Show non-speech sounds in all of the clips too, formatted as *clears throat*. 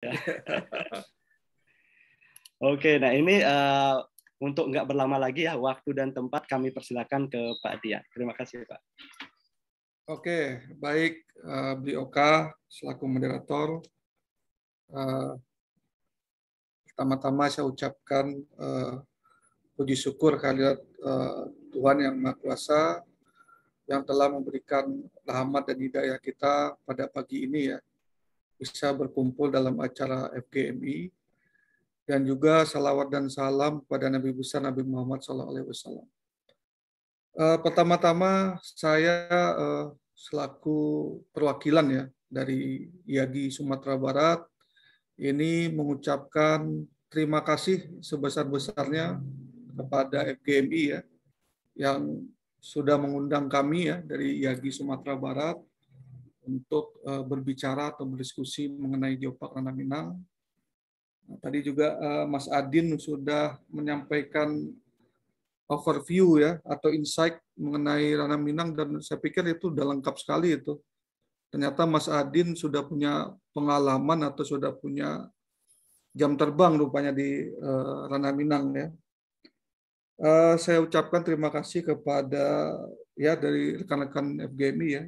*laughs* Oke, nah ini uh, untuk nggak berlama lagi ya waktu dan tempat kami persilakan ke Pak Dia. Terima kasih Pak. Oke, baik uh, Oka selaku moderator. Uh, Pertama-tama saya ucapkan uh, puji syukur kehadirat uh, Tuhan yang Maha Kuasa yang telah memberikan rahmat dan hidayah kita pada pagi ini ya bisa berkumpul dalam acara FGMI dan juga salawat dan salam kepada Nabi besar Nabi Muhammad SAW. Uh, eh, pertama-tama saya eh, selaku perwakilan ya dari Yagi Sumatera Barat ini mengucapkan terima kasih sebesar-besarnya kepada FGMI ya yang sudah mengundang kami ya dari Yagi Sumatera Barat untuk uh, berbicara atau berdiskusi mengenai geopark Ranah Minang. Nah, tadi juga uh, Mas Adin sudah menyampaikan overview ya atau insight mengenai Ranah Minang dan saya pikir itu sudah lengkap sekali itu. Ternyata Mas Adin sudah punya pengalaman atau sudah punya jam terbang rupanya di uh, eh, Ranah Minang ya. Uh, saya ucapkan terima kasih kepada ya dari rekan-rekan FGMI ya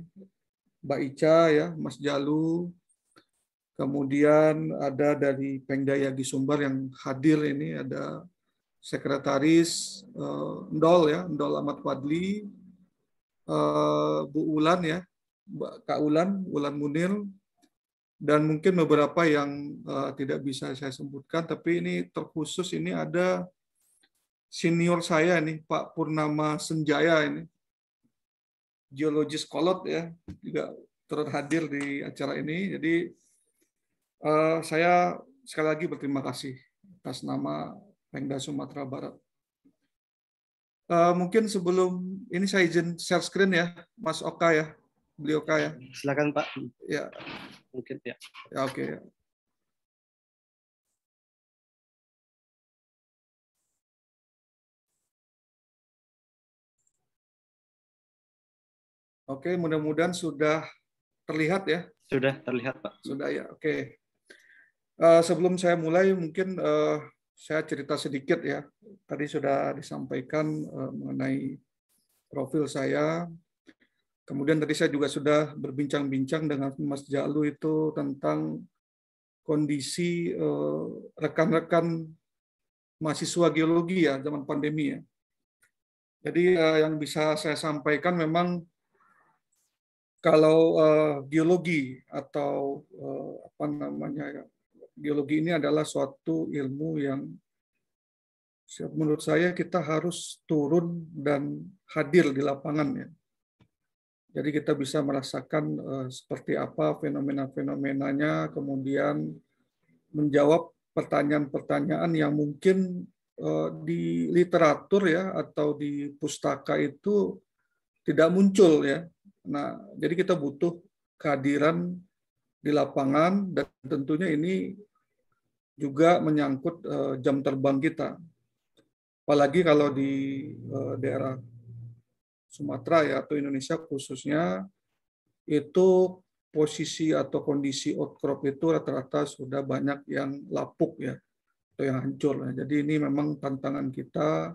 Mbak Ica ya, Mas Jalu, kemudian ada dari Pengdaya di Sumber yang hadir ini ada Sekretaris uh, Ndol ya, Ndol Ahmad Fadli, uh, Bu Ulan ya, Kak Ulan, Ulan Munir, dan mungkin beberapa yang uh, tidak bisa saya sebutkan, tapi ini terkhusus ini ada senior saya ini Pak Purnama Senjaya ini geologis kolot ya juga turut hadir di acara ini. Jadi uh, saya sekali lagi berterima kasih atas nama Pemda Sumatera Barat. Uh, mungkin sebelum ini saya izin share screen ya, Mas Oka ya, beliau Oka ya. Silakan Pak. Ya. Mungkin ya. Ya oke. Okay, ya. Oke, mudah-mudahan sudah terlihat ya. Sudah terlihat, Pak. Sudah ya, oke. Eh, sebelum saya mulai, mungkin eh, saya cerita sedikit ya. Tadi sudah disampaikan eh, mengenai profil saya. Kemudian tadi saya juga sudah berbincang-bincang dengan Mas Jalu itu tentang kondisi rekan-rekan mahasiswa geologi ya zaman pandemi ya. Jadi yang bisa saya sampaikan memang kalau uh, geologi atau uh, apa namanya geologi ini adalah suatu ilmu yang menurut saya kita harus turun dan hadir di lapangan ya. Jadi kita bisa merasakan uh, seperti apa fenomena-fenomenanya, kemudian menjawab pertanyaan-pertanyaan yang mungkin uh, di literatur ya atau di pustaka itu tidak muncul ya Nah, jadi kita butuh kehadiran di lapangan dan tentunya ini juga menyangkut eh, jam terbang kita. Apalagi kalau di eh, daerah Sumatera ya atau Indonesia khususnya itu posisi atau kondisi outcrop itu rata-rata sudah banyak yang lapuk ya atau yang hancur. Nah, jadi ini memang tantangan kita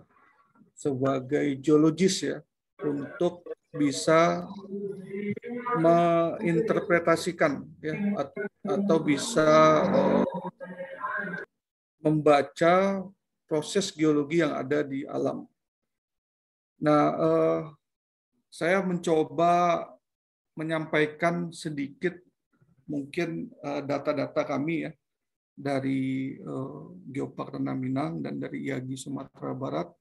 sebagai geologis ya untuk bisa menginterpretasikan ya atau bisa eh, membaca proses geologi yang ada di alam. Nah, eh, saya mencoba menyampaikan sedikit mungkin eh, data-data eh, kami ya dari eh, Geopark Renang Minang dan dari IAGI Sumatera Barat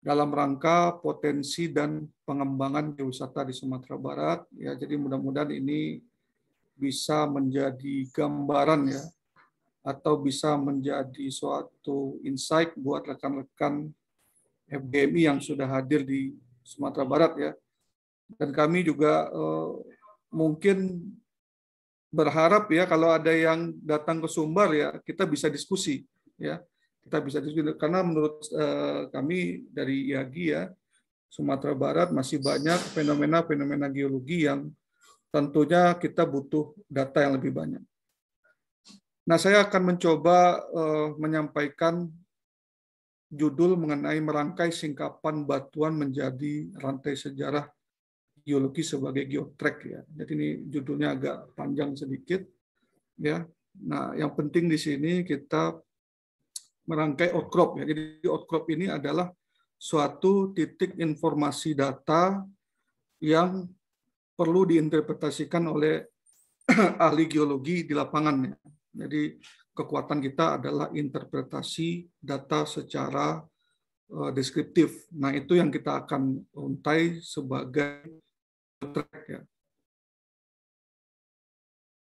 dalam rangka potensi dan pengembangan wisata di Sumatera Barat. Ya, jadi mudah-mudahan ini bisa menjadi gambaran ya atau bisa menjadi suatu insight buat rekan-rekan FBMI yang sudah hadir di Sumatera Barat ya. Dan kami juga eh, mungkin berharap ya kalau ada yang datang ke Sumbar ya kita bisa diskusi ya kita bisa diskusi gitu. karena menurut eh, kami dari IAGI ya Sumatera Barat masih banyak fenomena-fenomena geologi yang tentunya kita butuh data yang lebih banyak. Nah, saya akan mencoba eh, menyampaikan judul mengenai merangkai singkapan batuan menjadi rantai sejarah geologi sebagai geotrek ya. Jadi ini judulnya agak panjang sedikit ya. Nah, yang penting di sini kita merangkai outcrop. Ya. Jadi outcrop ini adalah suatu titik informasi data yang perlu diinterpretasikan oleh *clears throat* ahli geologi di lapangannya Jadi kekuatan kita adalah interpretasi data secara uh, deskriptif. Nah itu yang kita akan untai sebagai track ya.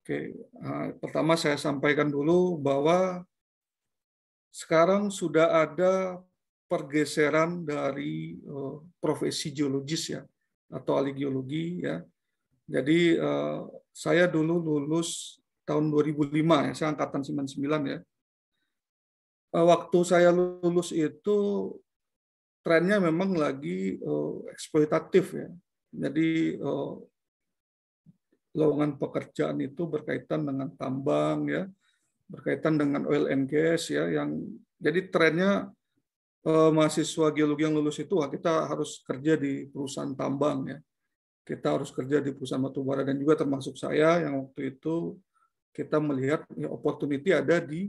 Oke, nah, pertama saya sampaikan dulu bahwa sekarang sudah ada pergeseran dari eh, profesi geologis ya atau ahli geologi ya. Jadi eh, saya dulu lulus tahun 2005 ya, saya angkatan 99 ya. Eh, waktu saya lulus itu trennya memang lagi eksploitatif ya. Jadi lowongan pekerjaan itu berkaitan dengan tambang ya, berkaitan dengan oil and gas ya yang jadi trennya eh, mahasiswa geologi yang lulus itu wah, kita harus kerja di perusahaan tambang ya kita harus kerja di perusahaan batubara dan juga termasuk saya yang waktu itu kita melihat ya, opportunity ada di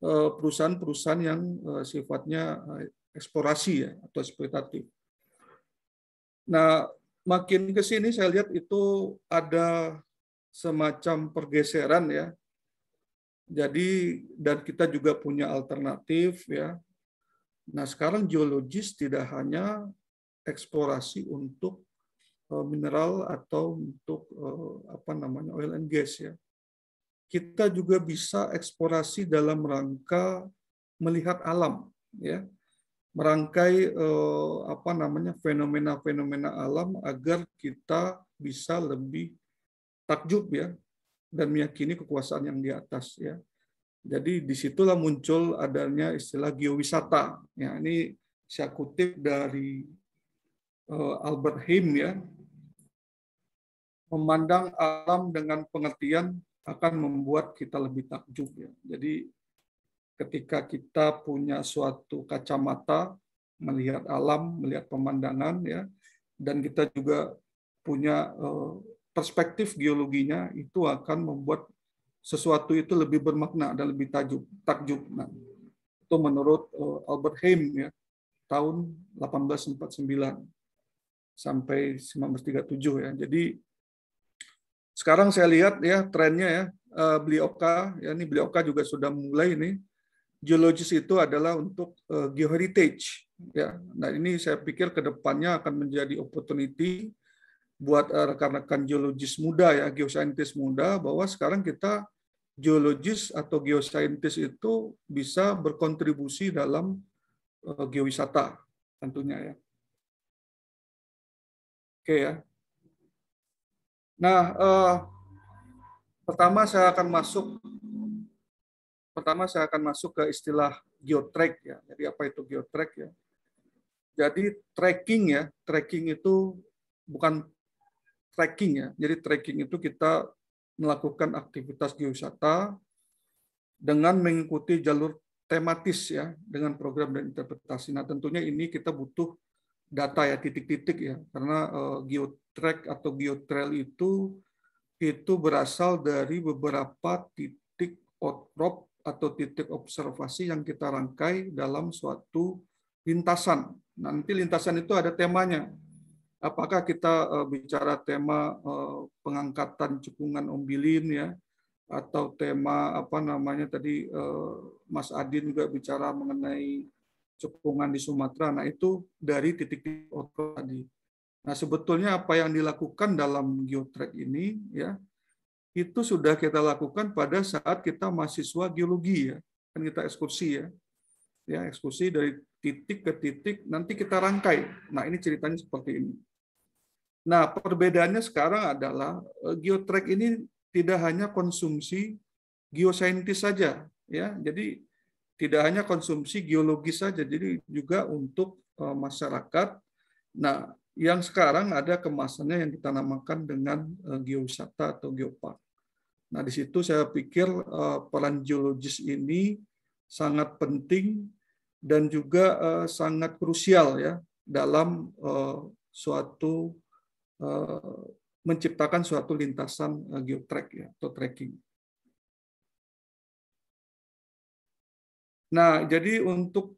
eh, perusahaan-perusahaan yang eh, sifatnya eh, eksplorasi ya atau eksploitatif. Nah, makin ke sini saya lihat itu ada semacam pergeseran ya jadi dan kita juga punya alternatif ya. Nah, sekarang geologis tidak hanya eksplorasi untuk eh, mineral atau untuk eh, apa namanya oil and gas ya. Kita juga bisa eksplorasi dalam rangka melihat alam ya merangkai eh, apa namanya fenomena-fenomena alam agar kita bisa lebih takjub ya dan meyakini kekuasaan yang di atas ya. Jadi disitulah muncul adanya istilah geowisata. Ya, ini saya kutip dari uh, Albert Heim ya. Memandang alam dengan pengertian akan membuat kita lebih takjub ya. Jadi ketika kita punya suatu kacamata melihat alam, melihat pemandangan ya, dan kita juga punya uh, perspektif geologinya itu akan membuat sesuatu itu lebih bermakna dan lebih tajuk, takjub. Nah, itu menurut eh, Albert Heim ya, tahun 1849 sampai 1937 ya. Jadi sekarang saya lihat ya trennya ya eh, beli Blioka ya ini Blioka juga sudah mulai ini geologis itu adalah untuk eh, geoheritage ya. Nah, ini saya pikir kedepannya akan menjadi opportunity buat eh, rekan-rekan geologis muda ya, geoscientist muda bahwa sekarang kita geologis atau geoscientist itu bisa berkontribusi dalam eh, geowisata tentunya ya. Oke ya. Nah, eh, pertama saya akan masuk pertama saya akan masuk ke istilah geotrek ya. Jadi apa itu geotrek ya? Jadi tracking ya, tracking itu bukan Tracking ya. Jadi tracking itu kita melakukan aktivitas geowisata dengan mengikuti jalur tematis ya dengan program dan interpretasi. Nah, tentunya ini kita butuh data ya titik-titik ya karena uh, eh, geotrack atau geotrail itu itu berasal dari beberapa titik outcrop atau titik observasi yang kita rangkai dalam suatu lintasan. Nah, nanti lintasan itu ada temanya apakah kita eh, bicara tema eh, pengangkatan cekungan ombilin ya atau tema apa namanya tadi eh, Mas Adin juga bicara mengenai cekungan di Sumatera. Nah, itu dari titik otro tadi. Nah, sebetulnya apa yang dilakukan dalam geotrek ini ya itu sudah kita lakukan pada saat kita mahasiswa geologi ya. Kan kita ekskursi ya. Ya, ekskursi dari titik ke titik nanti kita rangkai. Nah, ini ceritanya seperti ini. Nah, perbedaannya sekarang adalah eh, geotrack ini tidak hanya konsumsi geosaintis saja, ya. Jadi tidak hanya konsumsi geologis saja, jadi juga untuk eh, masyarakat. Nah, yang sekarang ada kemasannya yang kita namakan dengan eh, geowisata atau geopark. Nah, di situ saya pikir peran geologis ini sangat penting dan juga sangat krusial ya dalam suatu Eh, menciptakan suatu lintasan eh, geotrack ya, atau tracking. Nah, jadi untuk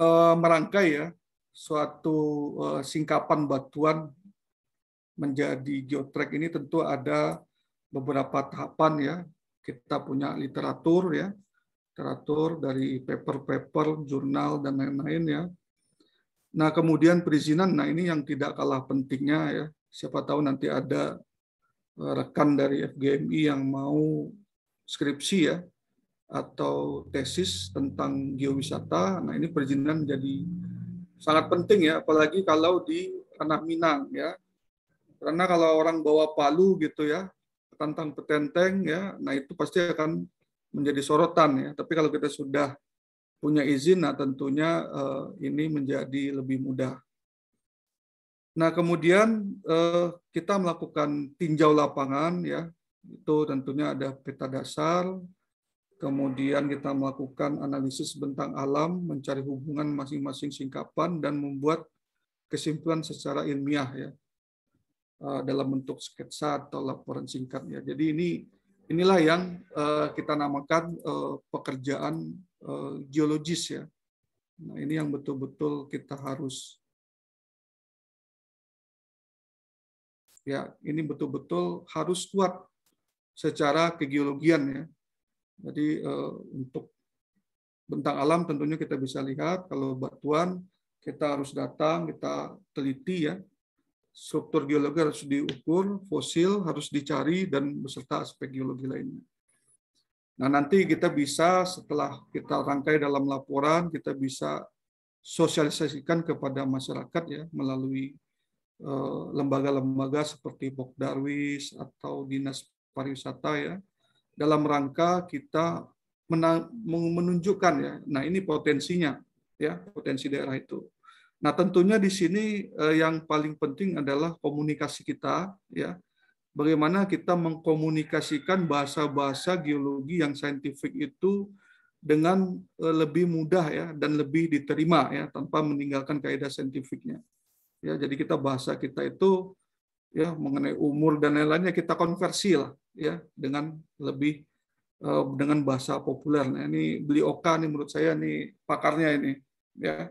eh, merangkai ya suatu singkapan batuan menjadi geotrack ini tentu ada beberapa tahapan ya. Kita punya literatur ya, literatur dari paper-paper, jurnal dan lain-lain ya. Nah, kemudian perizinan, nah ini yang tidak kalah pentingnya ya. Siapa tahu nanti ada eh, rekan dari FGMI yang mau skripsi ya atau tesis tentang geowisata. Nah, ini perizinan menjadi sangat penting ya, apalagi kalau di tanah Minang ya. Karena kalau orang bawa palu gitu ya, tentang petenteng ya, nah itu pasti akan menjadi sorotan ya. Tapi kalau kita sudah punya izin, nah tentunya eh, ini menjadi lebih mudah. Nah kemudian eh, kita melakukan tinjau lapangan ya, itu tentunya ada peta dasar, kemudian kita melakukan analisis bentang alam, mencari hubungan masing-masing singkapan dan membuat kesimpulan secara ilmiah ya eh, dalam bentuk sketsa atau laporan singkat ya. Jadi ini inilah yang kita namakan pekerjaan Eh, geologis ya. Nah, ini yang betul-betul kita harus ya ini betul-betul harus kuat secara kegeologian ya. Jadi eh, untuk bentang alam tentunya kita bisa lihat kalau batuan kita harus datang, kita teliti ya. Struktur geologi harus diukur, fosil harus dicari dan beserta aspek geologi lainnya. Nah, nanti kita bisa setelah kita rangkai dalam laporan, kita bisa sosialisasikan kepada masyarakat ya melalui eh, lembaga-lembaga seperti Bok Darwis atau Dinas Pariwisata ya dalam rangka kita menunjukkan ya nah ini potensinya ya potensi daerah itu nah tentunya di sini eh, yang paling penting adalah komunikasi kita ya bagaimana kita mengkomunikasikan bahasa-bahasa geologi yang saintifik itu dengan e, lebih mudah ya dan lebih diterima ya tanpa meninggalkan kaidah saintifiknya. Ya, jadi kita bahasa kita itu ya mengenai umur dan lain-lainnya kita konversi lah ya dengan lebih e, dengan bahasa populer. Nah, ini beli Oka nih menurut saya nih pakarnya ini ya.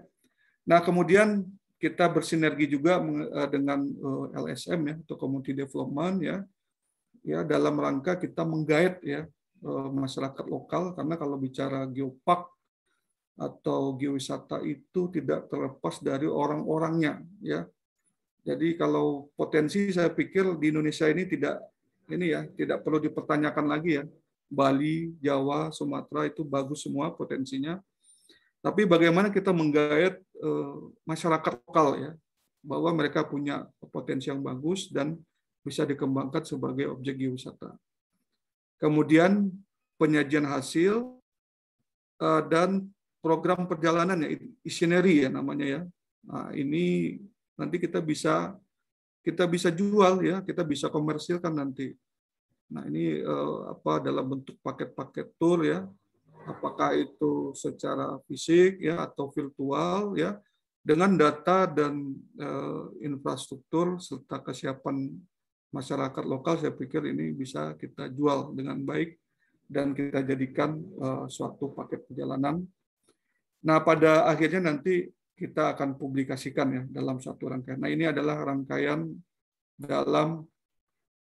Nah, kemudian kita bersinergi juga eh, dengan eh, LSM ya atau community development ya ya dalam rangka kita menggait ya eh, masyarakat lokal karena kalau bicara geopark atau geowisata itu tidak terlepas dari orang-orangnya ya. Jadi kalau potensi saya pikir di Indonesia ini tidak ini ya tidak perlu dipertanyakan lagi ya. Bali, Jawa, Sumatera itu bagus semua potensinya. Tapi bagaimana kita menggait Eh, masyarakat lokal ya bahwa mereka punya potensi yang bagus dan bisa dikembangkan sebagai objek wisata. Kemudian penyajian hasil eh, dan program perjalanan ya itinerary ya namanya ya. Nah, ini nanti kita bisa kita bisa jual ya, kita bisa komersilkan nanti. Nah, ini eh, apa dalam bentuk paket-paket tour ya apakah itu secara fisik ya atau virtual ya dengan data dan e, infrastruktur serta kesiapan masyarakat lokal saya pikir ini bisa kita jual dengan baik dan kita jadikan e, suatu paket perjalanan. Nah, pada akhirnya nanti kita akan publikasikan ya dalam satu rangkaian. Nah, ini adalah rangkaian dalam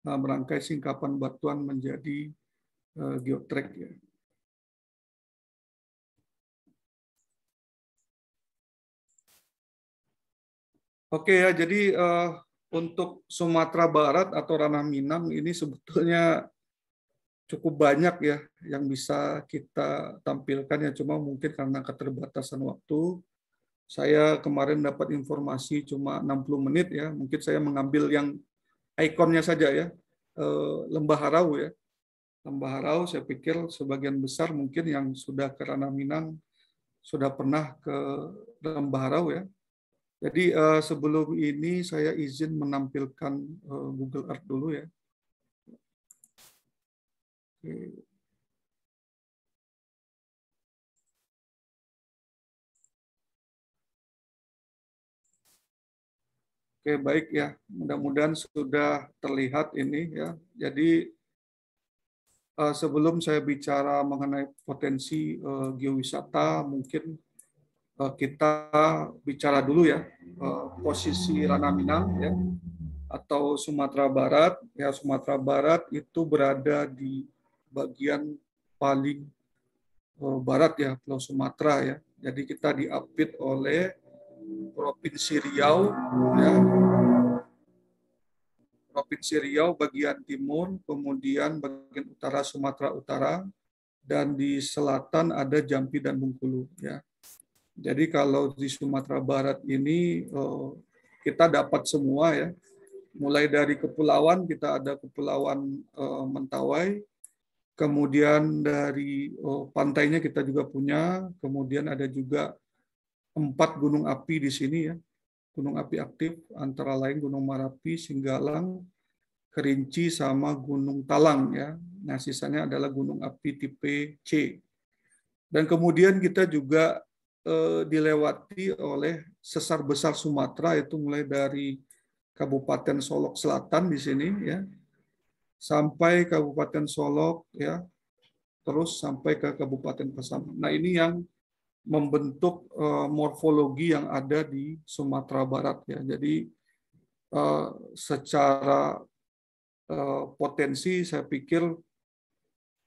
eh, merangkai singkapan batuan menjadi geotrek ya. Oke ya, jadi uh, untuk Sumatera Barat atau ranah Minang ini sebetulnya cukup banyak ya yang bisa kita tampilkan ya cuma mungkin karena keterbatasan waktu saya kemarin dapat informasi cuma 60 menit ya mungkin saya mengambil yang ikonnya saja ya eh, Lembah Harau ya Lembah Harau saya pikir sebagian besar mungkin yang sudah ke ranah Minang sudah pernah ke Lembah Harau ya jadi uh, sebelum ini saya izin menampilkan uh, Google Earth dulu ya. Oke. Oke baik ya, mudah-mudahan sudah terlihat ini ya. Jadi uh, sebelum saya bicara mengenai potensi uh, geowisata, mungkin Eh, kita bicara dulu ya eh, posisi Rana Minang ya atau Sumatera Barat ya Sumatera Barat itu berada di bagian paling eh, barat ya Pulau Sumatera ya jadi kita diapit oleh Provinsi Riau ya Provinsi Riau bagian timur kemudian bagian utara Sumatera Utara dan di selatan ada Jambi dan Bungkulu ya jadi kalau di Sumatera Barat ini eh, kita dapat semua ya, mulai dari kepulauan kita ada kepulauan eh, Mentawai, kemudian dari eh, pantainya kita juga punya, kemudian ada juga empat gunung api di sini ya, gunung api aktif antara lain Gunung Marapi, Singgalang, Kerinci sama Gunung Talang ya. Nah sisanya adalah gunung api tipe C. Dan kemudian kita juga Eh, dilewati oleh sesar besar Sumatera itu mulai dari Kabupaten Solok Selatan di sini ya sampai Kabupaten Solok ya terus sampai ke Kabupaten Pasaman. Nah ini yang membentuk eh, morfologi yang ada di Sumatera Barat ya. Jadi eh, secara potensi saya pikir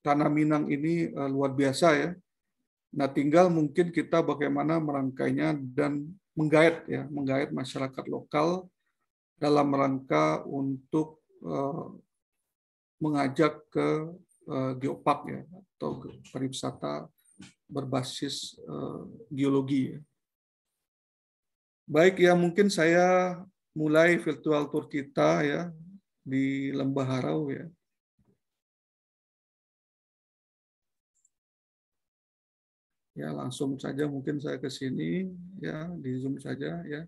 tanah Minang ini luar biasa ya Nah, tinggal mungkin kita bagaimana merangkainya dan menggait ya, menggait masyarakat lokal dalam rangka untuk eh, mengajak ke eh, geopark ya atau ke pariwisata berbasis eh, geologi. Ya. Baik ya mungkin saya mulai virtual tour kita ya di Lembah Harau ya. Ya, langsung saja mungkin saya ke sini ya, di Zoom saja ya.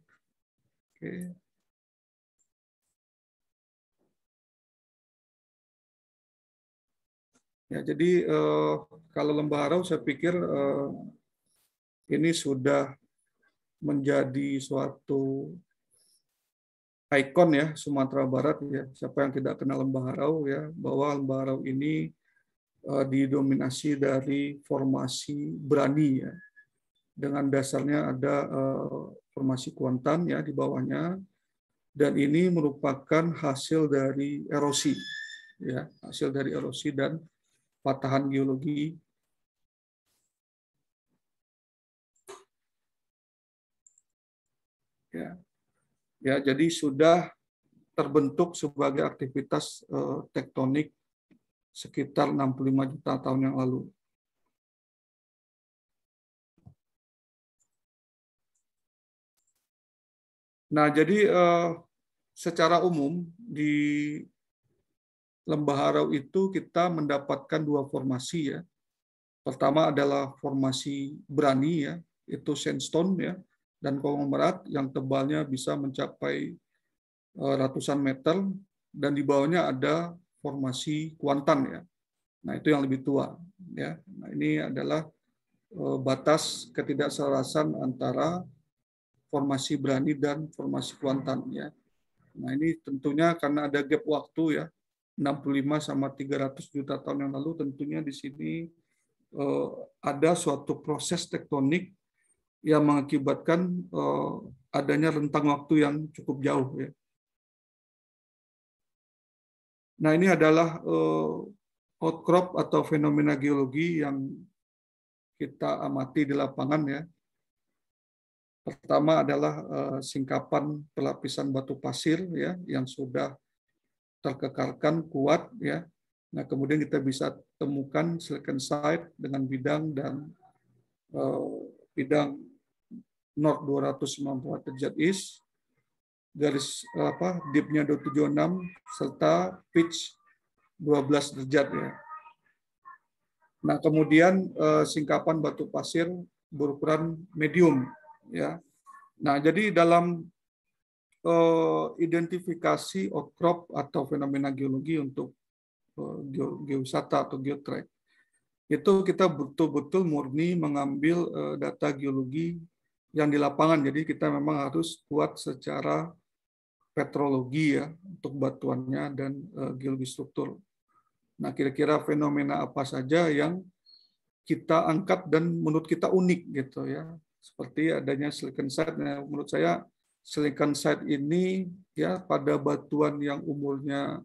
Oke. Ya, jadi eh, kalau harau saya pikir eh, ini sudah menjadi suatu ikon ya Sumatera Barat ya. Siapa yang tidak kenal lembah harau ya, bahwa lembah harau ini Eh, didominasi dari formasi berani ya. Dengan dasarnya ada eh, formasi kuantan ya di bawahnya dan ini merupakan hasil dari erosi ya, hasil dari erosi dan patahan geologi ya. Ya, jadi sudah terbentuk sebagai aktivitas eh, tektonik sekitar 65 juta tahun yang lalu. Nah, jadi eh, secara umum di Lembah Harau itu kita mendapatkan dua formasi ya. Pertama adalah formasi berani ya, itu sandstone ya, dan konglomerat yang tebalnya bisa mencapai eh, ratusan meter dan di bawahnya ada formasi Kuantan ya. Nah, itu yang lebih tua ya. Nah, ini adalah eh, batas ketidakselarasan antara formasi berani dan formasi Kuantan ya. Nah, ini tentunya karena ada gap waktu ya. 65 sama 300 juta tahun yang lalu tentunya di sini eh, ada suatu proses tektonik yang mengakibatkan eh, adanya rentang waktu yang cukup jauh ya. Nah, ini adalah eh, outcrop atau fenomena geologi yang kita amati di lapangan ya. Pertama adalah eh, singkapan pelapisan batu pasir ya yang sudah terkekarkan kuat ya. Nah, kemudian kita bisa temukan silicon site dengan bidang dan uh, bidang North 294 derajat east garis apa dipnya 276 serta pitch 12 derajat ya. Nah, kemudian eh, singkapan batu pasir berukuran medium ya. Nah, jadi dalam eh, identifikasi outcrop atau fenomena geologi untuk eh, geowisata atau geotrek itu kita betul-betul murni mengambil data geologi yang di lapangan. Jadi kita memang harus kuat secara petrologi ya untuk batuannya dan eh, geologi struktur. Nah, kira-kira fenomena apa saja yang kita angkat dan menurut kita unik gitu ya. Seperti adanya silicon site. Nah, menurut saya silicon site ini ya pada batuan yang umurnya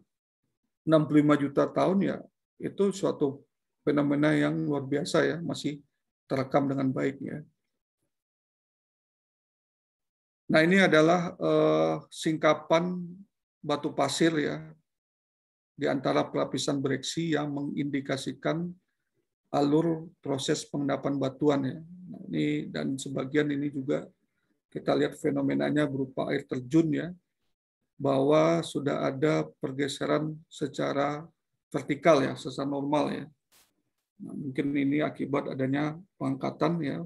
65 juta tahun ya itu suatu fenomena yang luar biasa ya masih terekam dengan baik ya. Nah ini adalah eh, singkapan batu pasir ya di antara pelapisan breksi yang mengindikasikan alur proses pengendapan batuan ya. Nah, ini dan sebagian ini juga kita lihat fenomenanya berupa air terjun ya bahwa sudah ada pergeseran secara vertikal ya, secara normal ya. Nah, mungkin ini akibat adanya pengangkatan ya,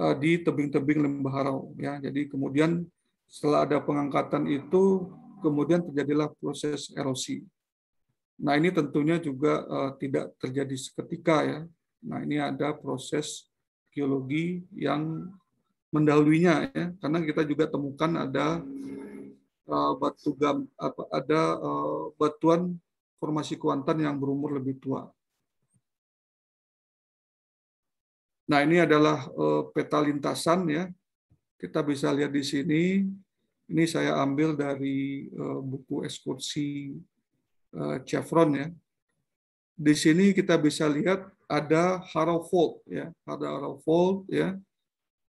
Eh, di tebing-tebing lembah Harau ya. Jadi kemudian setelah ada pengangkatan itu kemudian terjadilah proses erosi. Nah, ini tentunya juga uh, tidak terjadi seketika ya. Nah, ini ada proses geologi yang mendahulunya ya karena kita juga temukan ada uh, batu gam apa ada uh, batuan formasi kuantan yang berumur lebih tua. Nah, ini adalah eh, peta lintasan ya. Kita bisa lihat di sini. Ini saya ambil dari eh, buku ekskursi eh, Chevron ya. Di sini kita bisa lihat ada Harrow Fold ya, ada Harrow Fold ya.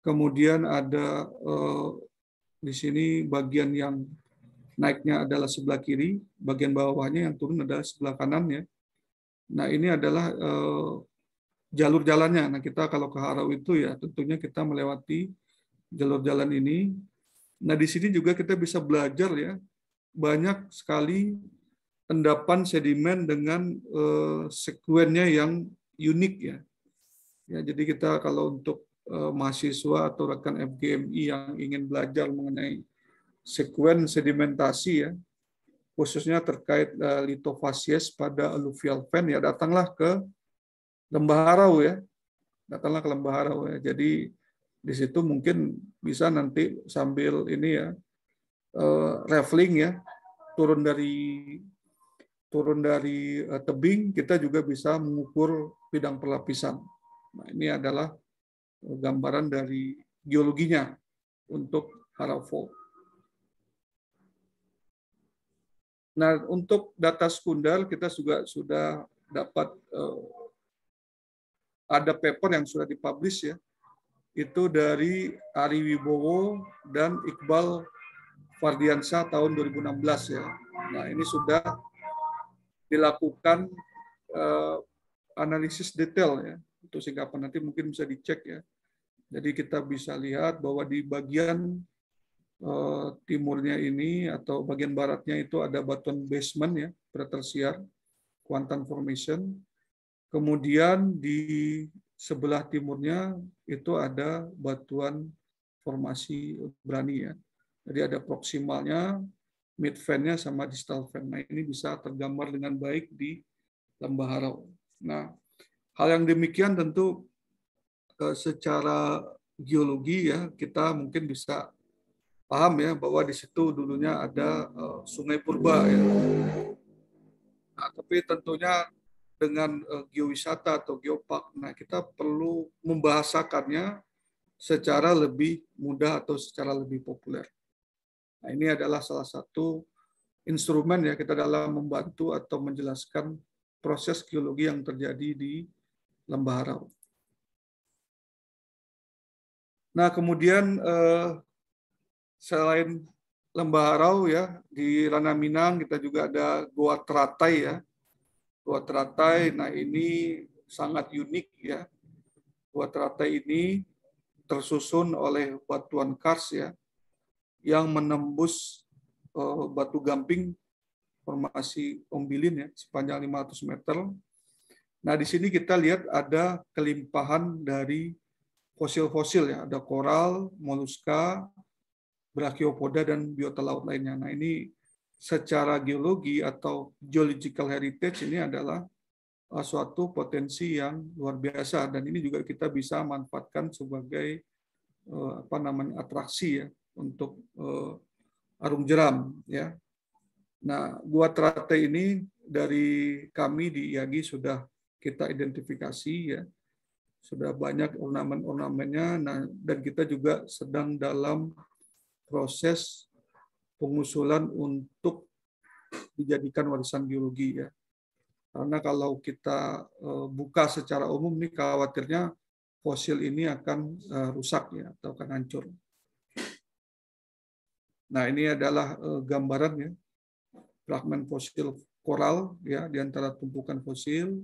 Kemudian ada di sini bagian yang naiknya adalah sebelah kiri, bagian bawahnya yang turun adalah sebelah kanan ya. Nah, ini adalah jalur jalannya. Nah, kita kalau ke Harau itu ya tentunya kita melewati jalur jalan ini. Nah, di sini juga kita bisa belajar ya banyak sekali endapan sedimen dengan uh, sekuennya yang unik ya. Ya, jadi kita kalau untuk uh, mahasiswa atau rekan FGMI yang ingin belajar mengenai sekuen sedimentasi ya, khususnya terkait uh, litofasies pada alluvial fan ya datanglah ke Lembah Harau ya. Datanglah ke Lembah Harau ya. Jadi di situ mungkin bisa nanti sambil ini ya uh, ya turun dari turun dari uh, tebing kita juga bisa mengukur bidang perlapisan. Nah, ini adalah eh, gambaran dari geologinya untuk Harau Fault. Nah, untuk data sekunder kita juga sudah dapat uh, ada paper yang sudah dipublish ya. Itu dari Ari Wibowo dan Iqbal Fardiansa tahun 2016 ya. Nah, ini sudah dilakukan uh, analisis detail ya. Untuk apa nanti mungkin bisa dicek ya. Jadi kita bisa lihat bahwa di bagian uh, timurnya ini atau bagian baratnya itu ada batuan basement ya, pretersiar, Kuantan formation. Kemudian di sebelah timurnya itu ada batuan formasi berani ya. Jadi ada proksimalnya, mid fan-nya sama distal fan. Nah, ini bisa tergambar dengan baik di lembah harau. Nah, hal yang demikian tentu eh, secara geologi ya kita mungkin bisa paham ya bahwa di situ dulunya ada eh, sungai purba ya. Nah, tapi tentunya dengan eh, geowisata atau geopark. Nah, kita perlu membahasakannya secara lebih mudah atau secara lebih populer. Nah, ini adalah salah satu instrumen ya kita dalam membantu atau menjelaskan proses geologi yang terjadi di lembah Harau. Nah, kemudian eh, selain lembah Harau ya di Rana Minang kita juga ada Goa Teratai ya Buah teratai, nah ini sangat unik ya. Buah teratai ini tersusun oleh batuan kars ya, yang menembus uh, batu gamping formasi ombilin ya sepanjang 500 meter. Nah di sini kita lihat ada kelimpahan dari fosil-fosil ya, ada koral, moluska, brachiopoda dan biota laut lainnya. Nah ini secara geologi atau geological heritage ini adalah uh, suatu potensi yang luar biasa dan ini juga kita bisa manfaatkan sebagai uh, apa namanya atraksi ya untuk uh, arung jeram ya. Nah, Gua Trate ini dari kami di IAGI sudah kita identifikasi ya. Sudah banyak ornamen-ornamennya nah, dan kita juga sedang dalam proses pengusulan untuk dijadikan warisan biologi ya. Karena kalau kita eh, buka secara umum nih khawatirnya fosil ini akan eh, rusak ya atau akan hancur. Nah, ini adalah eh, gambaran ya fragmen fosil koral ya di antara tumpukan fosil.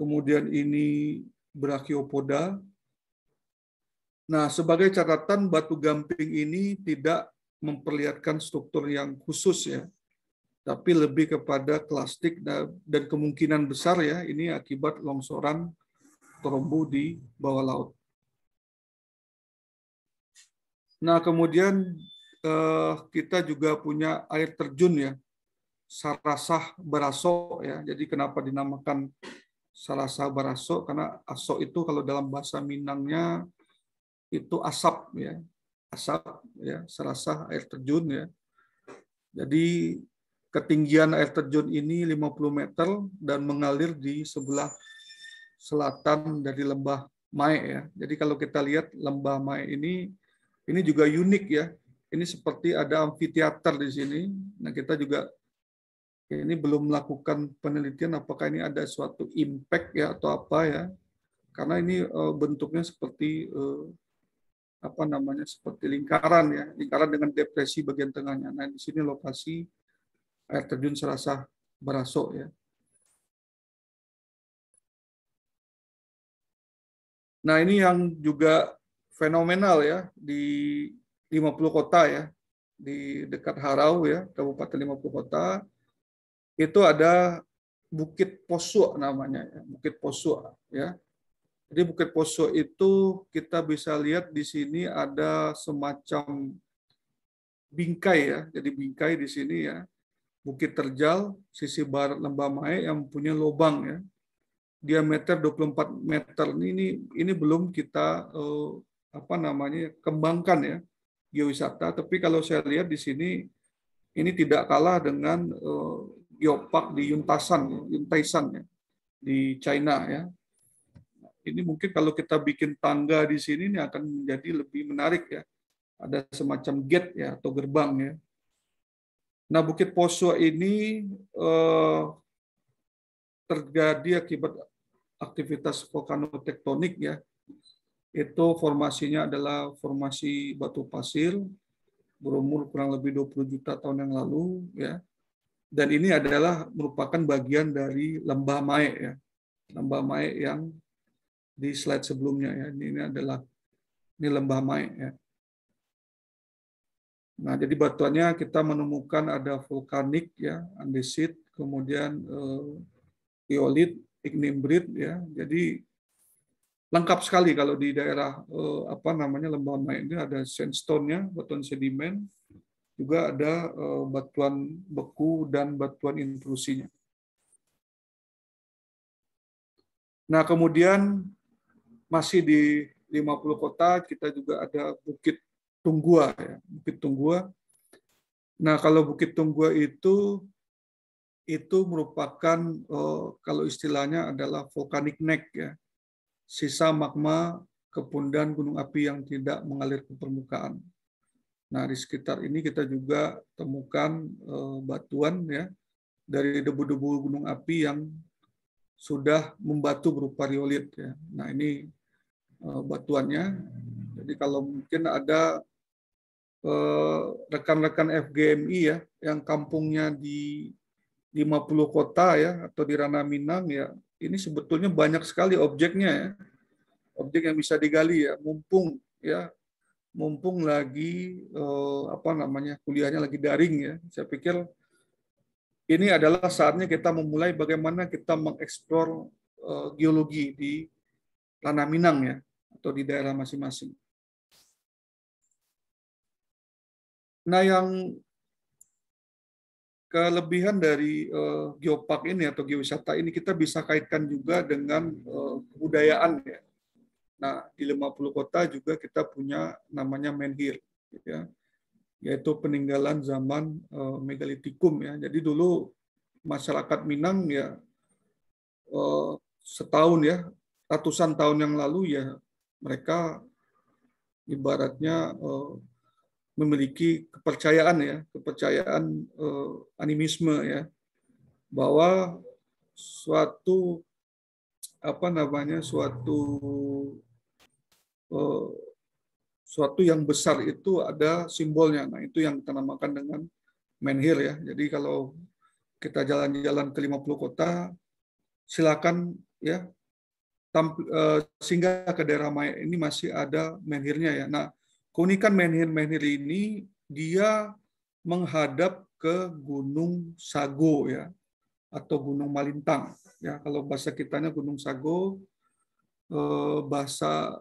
Kemudian ini brachiopoda. Nah, sebagai catatan batu gamping ini tidak memperlihatkan struktur yang khusus ya, tapi lebih kepada plastik dan kemungkinan besar ya ini akibat longsoran terumbu di bawah laut. Nah kemudian eh, kita juga punya air terjun ya, Sarasah Baraso ya. Jadi kenapa dinamakan Sarasah Baraso? Karena aso itu kalau dalam bahasa Minangnya itu asap ya asap ya serasa air terjun ya jadi ketinggian air terjun ini 50 meter dan mengalir di sebelah selatan dari lembah Mae ya. Jadi kalau kita lihat lembah Mae ini ini juga unik ya. Ini seperti ada amfiteater di sini. Nah, kita juga ini belum melakukan penelitian apakah ini ada suatu impact ya atau apa ya. Karena ini eh, bentuknya seperti eh, apa namanya seperti lingkaran ya, lingkaran dengan depresi bagian tengahnya. Nah, di sini lokasi air terjun Serasa Beraso ya. Nah, ini yang juga fenomenal ya di 50 kota ya di dekat Harau ya, Kabupaten 50 kota itu ada Bukit Posuk namanya ya, Bukit Posuk ya. Jadi Bukit Poso itu kita bisa lihat di sini ada semacam bingkai ya. Jadi bingkai di sini ya. Bukit Terjal, sisi barat Lembah Mae yang punya lubang ya. Diameter 24 meter. Ini ini, ini belum kita eh, apa namanya kembangkan ya geowisata, tapi kalau saya lihat di sini ini tidak kalah dengan eh, geopark di Yuntasan, Yuntaisan ya di China ya ini mungkin kalau kita bikin tangga di sini ini akan menjadi lebih menarik ya. Ada semacam gate ya atau gerbang ya. Nah, Bukit Poso ini eh, terjadi akibat aktivitas vulkanotektonik ya. Itu formasinya adalah formasi batu pasir berumur kurang lebih 20 juta tahun yang lalu ya. Dan ini adalah merupakan bagian dari lembah Mae ya. Lembah Mae yang di slide sebelumnya ya. Ini adalah ini lembah Mai ya. Nah, jadi batuannya kita menemukan ada vulkanik ya, andesit, kemudian eh, piolit, ignimbrit ya. Jadi lengkap sekali kalau di daerah eh, apa namanya lembah Mai ini ada sandstone-nya, batuan sedimen, juga ada eh, batuan beku dan batuan intrusinya. Nah, kemudian masih di 50 kota kita juga ada Bukit Tunggua ya, Bukit Tunggua. Nah, kalau Bukit Tunggua itu itu merupakan eh, kalau istilahnya adalah volcanic neck ya. Sisa magma kepundan gunung api yang tidak mengalir ke permukaan. Nah, di sekitar ini kita juga temukan eh, batuan ya dari debu-debu gunung api yang sudah membatu berupa riolit ya. Nah, ini Eh, batuannya. Jadi kalau mungkin ada eh, rekan-rekan eh, FGMI ya yang kampungnya di 50 kota ya atau di ranah Minang ya ini sebetulnya banyak sekali objeknya ya. Objek yang bisa digali ya mumpung ya mumpung lagi eh, apa namanya kuliahnya lagi daring ya. Saya pikir ini adalah saatnya kita memulai bagaimana kita mengeksplor eh, geologi di Tanah Minang ya atau di daerah masing-masing. Nah, yang kelebihan dari eh, geopark ini atau geowisata ini kita bisa kaitkan juga dengan eh, kebudayaan ya. Nah, di 50 kota juga kita punya namanya menhir gitu ya. Yaitu peninggalan zaman eh, megalitikum ya. Jadi dulu masyarakat Minang ya setahun ya ratusan tahun yang lalu ya mereka ibaratnya eh, memiliki kepercayaan ya, kepercayaan eh, animisme ya bahwa suatu apa namanya suatu eh, suatu yang besar itu ada simbolnya. Nah, itu yang kita namakan dengan menhir ya. Jadi kalau kita jalan-jalan ke 50 kota, silakan ya Eh, sehingga ke daerah Maya ini masih ada menhirnya ya. Nah, keunikan menhir-menhir ini dia menghadap ke Gunung Sago ya atau Gunung Malintang ya kalau bahasa kitanya Gunung Sago eh, bahasa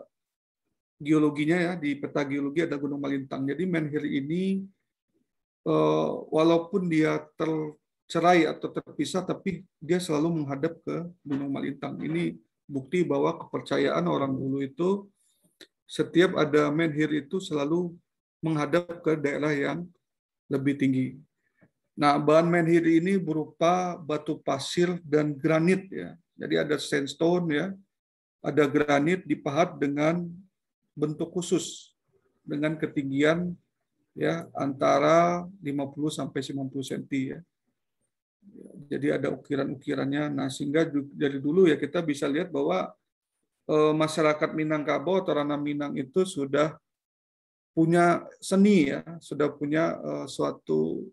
geologinya ya di peta geologi ada Gunung Malintang. Jadi menhir ini eh, walaupun dia tercerai atau terpisah tapi dia selalu menghadap ke Gunung Malintang. Ini bukti bahwa kepercayaan orang dulu itu setiap ada menhir itu selalu menghadap ke daerah yang lebih tinggi. Nah, bahan menhir ini berupa batu pasir dan granit ya. Jadi ada sandstone ya, ada granit dipahat dengan bentuk khusus dengan ketinggian ya antara 50 sampai 90 cm ya. Jadi ada ukiran-ukirannya. Nah, sehingga dari dulu ya kita bisa lihat bahwa e, masyarakat Minangkabau atau Ranah Minang itu sudah punya seni ya, sudah punya e, suatu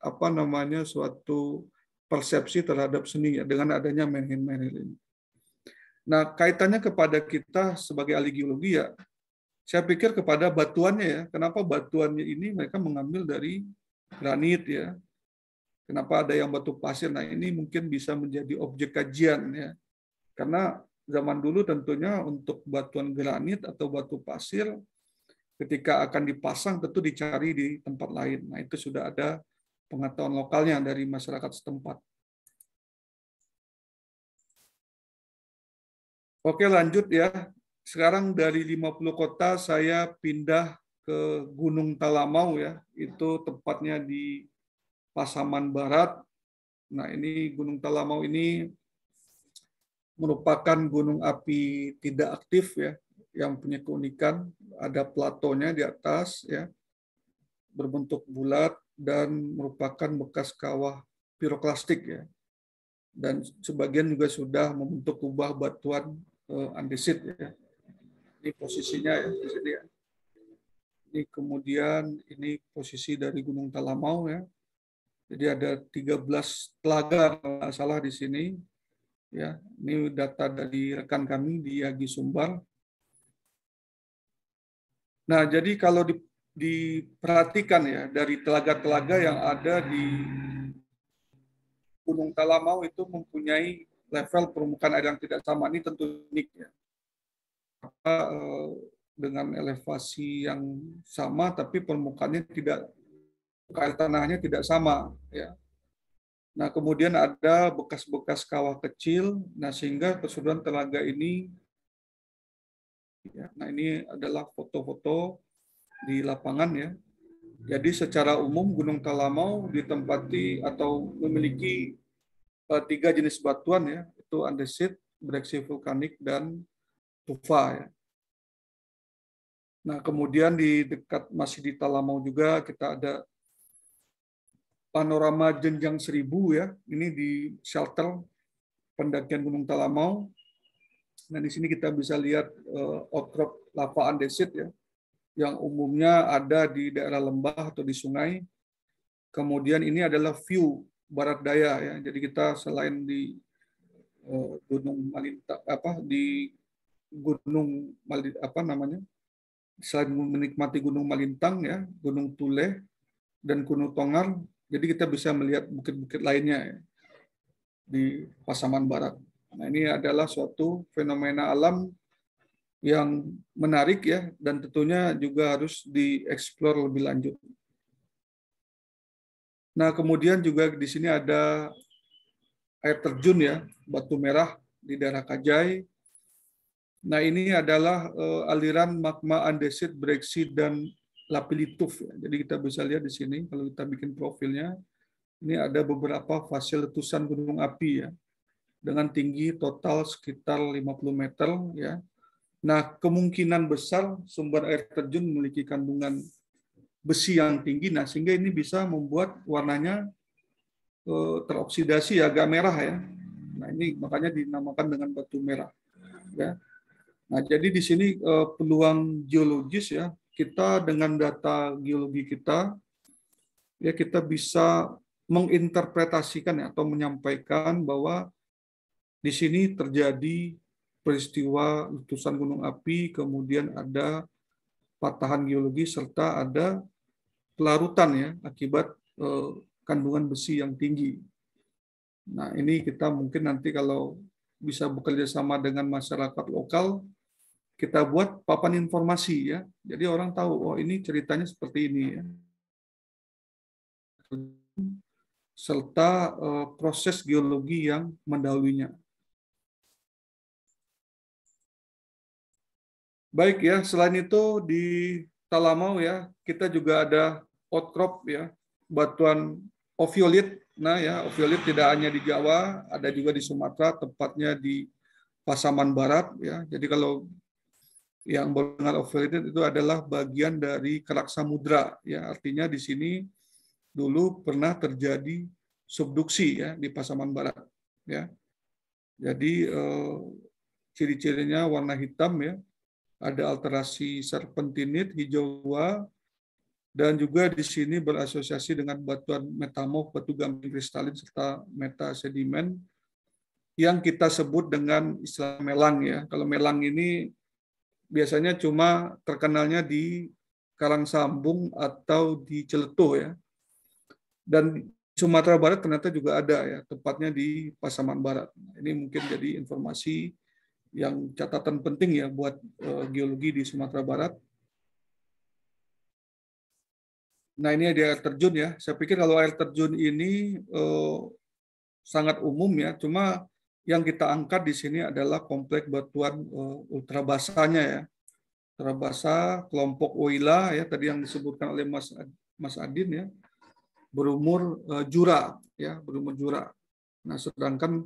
apa namanya suatu persepsi terhadap seni ya, dengan adanya menhin-menhin ini. Nah, kaitannya kepada kita sebagai ahli geologi ya, saya pikir kepada batuannya ya. Kenapa batuannya ini mereka mengambil dari granit ya. Kenapa ada yang batuk pasir? Nah ini mungkin bisa menjadi objek kajian ya. Karena zaman dulu tentunya untuk batuan granit atau batu pasir ketika akan dipasang tentu dicari di tempat lain. Nah itu sudah ada pengetahuan lokalnya dari masyarakat setempat. Oke lanjut ya. Sekarang dari 50 kota saya pindah ke Gunung Talamau ya. Itu tempatnya di Pasaman Barat. Nah, ini Gunung Talamau ini merupakan gunung api tidak aktif ya, yang punya keunikan ada platonya di atas ya, berbentuk bulat dan merupakan bekas kawah piroklastik ya. Dan sebagian juga sudah membentuk kubah batuan eh, andesit ya. Ini posisinya ya di sini ya. Ini kemudian ini posisi dari Gunung Talamau ya. Jadi ada 13 telaga salah di sini. Ya, ini data dari rekan kami di Yagi Sumbar. Nah, jadi kalau diperhatikan ya dari telaga-telaga yang ada di Gunung Talamau itu mempunyai level permukaan air yang tidak sama ini tentu unik ya. Eh, dengan elevasi yang sama tapi permukaannya tidak air tanahnya tidak sama. Ya. Nah, kemudian ada bekas-bekas kawah kecil, nah sehingga kesudahan telaga ini, ya, nah ini adalah foto-foto di lapangan ya. Jadi secara umum Gunung Talamau ditempati atau memiliki uh, tiga jenis batuan ya, itu andesit, breksi vulkanik, dan tufa ya. Nah kemudian di dekat masih di Talamau juga kita ada panorama jenjang seribu ya. Ini di shelter pendakian Gunung Talamau. Nah di sini kita bisa lihat uh, outcrop lava andesit ya, yang umumnya ada di daerah lembah atau di sungai. Kemudian ini adalah view barat daya ya. Jadi kita selain di eh, Gunung Malinta apa di Gunung Malin, apa namanya selain menikmati Gunung Malintang ya, Gunung tule dan Gunung Tongar, jadi kita bisa melihat bukit-bukit lainnya di Pasaman Barat. Nah ini adalah suatu fenomena alam yang menarik ya dan tentunya juga harus dieksplor lebih lanjut. Nah kemudian juga di sini ada air terjun ya Batu Merah di daerah Kajai. Nah ini adalah eh, aliran magma andesit, breksi dan Lapilituf. Ya. Jadi kita bisa lihat di sini kalau kita bikin profilnya, ini ada beberapa fase letusan gunung api ya dengan tinggi total sekitar 50 meter ya. Nah, kemungkinan besar sumber air terjun memiliki kandungan besi yang tinggi nah sehingga ini bisa membuat warnanya eh, teroksidasi agak merah ya. Nah, ini makanya dinamakan dengan batu merah ya. Nah, jadi di sini eh, peluang geologis ya kita dengan data geologi kita ya kita bisa menginterpretasikan ya, atau menyampaikan bahwa di sini terjadi peristiwa letusan gunung api, kemudian ada patahan geologi serta ada pelarutan ya akibat eh, kandungan besi yang tinggi. Nah, ini kita mungkin nanti kalau bisa bekerja sama dengan masyarakat lokal kita buat papan informasi ya. Jadi orang tahu, oh ini ceritanya seperti ini ya. Serta uh, proses geologi yang mendahulunya. Baik ya, selain itu di Talamau ya, kita juga ada outcrop ya, batuan ofiolit. Nah ya, ofiolit tidak hanya di Jawa, ada juga di Sumatera, tepatnya di Pasaman Barat ya. Jadi kalau yang Bollinger Overrated itu adalah bagian dari kerak mudra ya artinya di sini dulu pernah terjadi subduksi ya di Pasaman Barat ya jadi eh, ciri-cirinya warna hitam ya ada alterasi serpentinit hijau dan juga di sini berasosiasi dengan batuan metamorf batu gamping kristalin serta meta sedimen yang kita sebut dengan istilah melang ya kalau melang ini biasanya cuma terkenalnya di Karang Sambung atau di Celetuh ya. Dan Sumatera Barat ternyata juga ada ya, tempatnya di Pasaman Barat. Ini mungkin jadi informasi yang catatan penting ya buat eh, geologi di Sumatera Barat. Nah ini ada air terjun ya. Saya pikir kalau air terjun ini eh, sangat umum ya, cuma yang kita angkat di sini adalah komplek batuan eh, ultrabasanya ya. ultrabasa kelompok Oila ya tadi yang disebutkan oleh Mas Mas Adin ya. Berumur eh, jura ya, berumur jura. Nah, sedangkan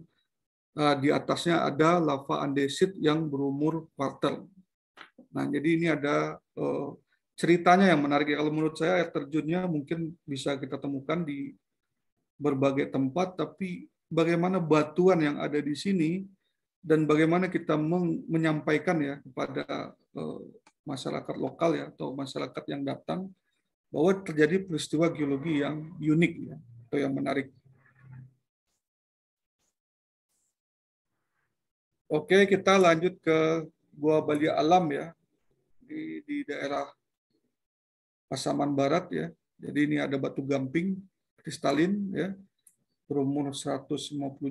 eh, di atasnya ada lava andesit yang berumur quarter. Nah, jadi ini ada ceritanya yang menarik. Ya. Kalau menurut saya air terjunnya mungkin bisa kita temukan di berbagai tempat, tapi bagaimana batuan yang ada di sini dan bagaimana kita menyampaikan ya kepada eh, masyarakat lokal ya atau masyarakat yang datang bahwa terjadi peristiwa geologi yang unik ya atau yang menarik. Oke, kita lanjut ke Gua bali Alam ya di, di daerah Pasaman Barat ya. Jadi ini ada batu gamping kristalin ya berumur 150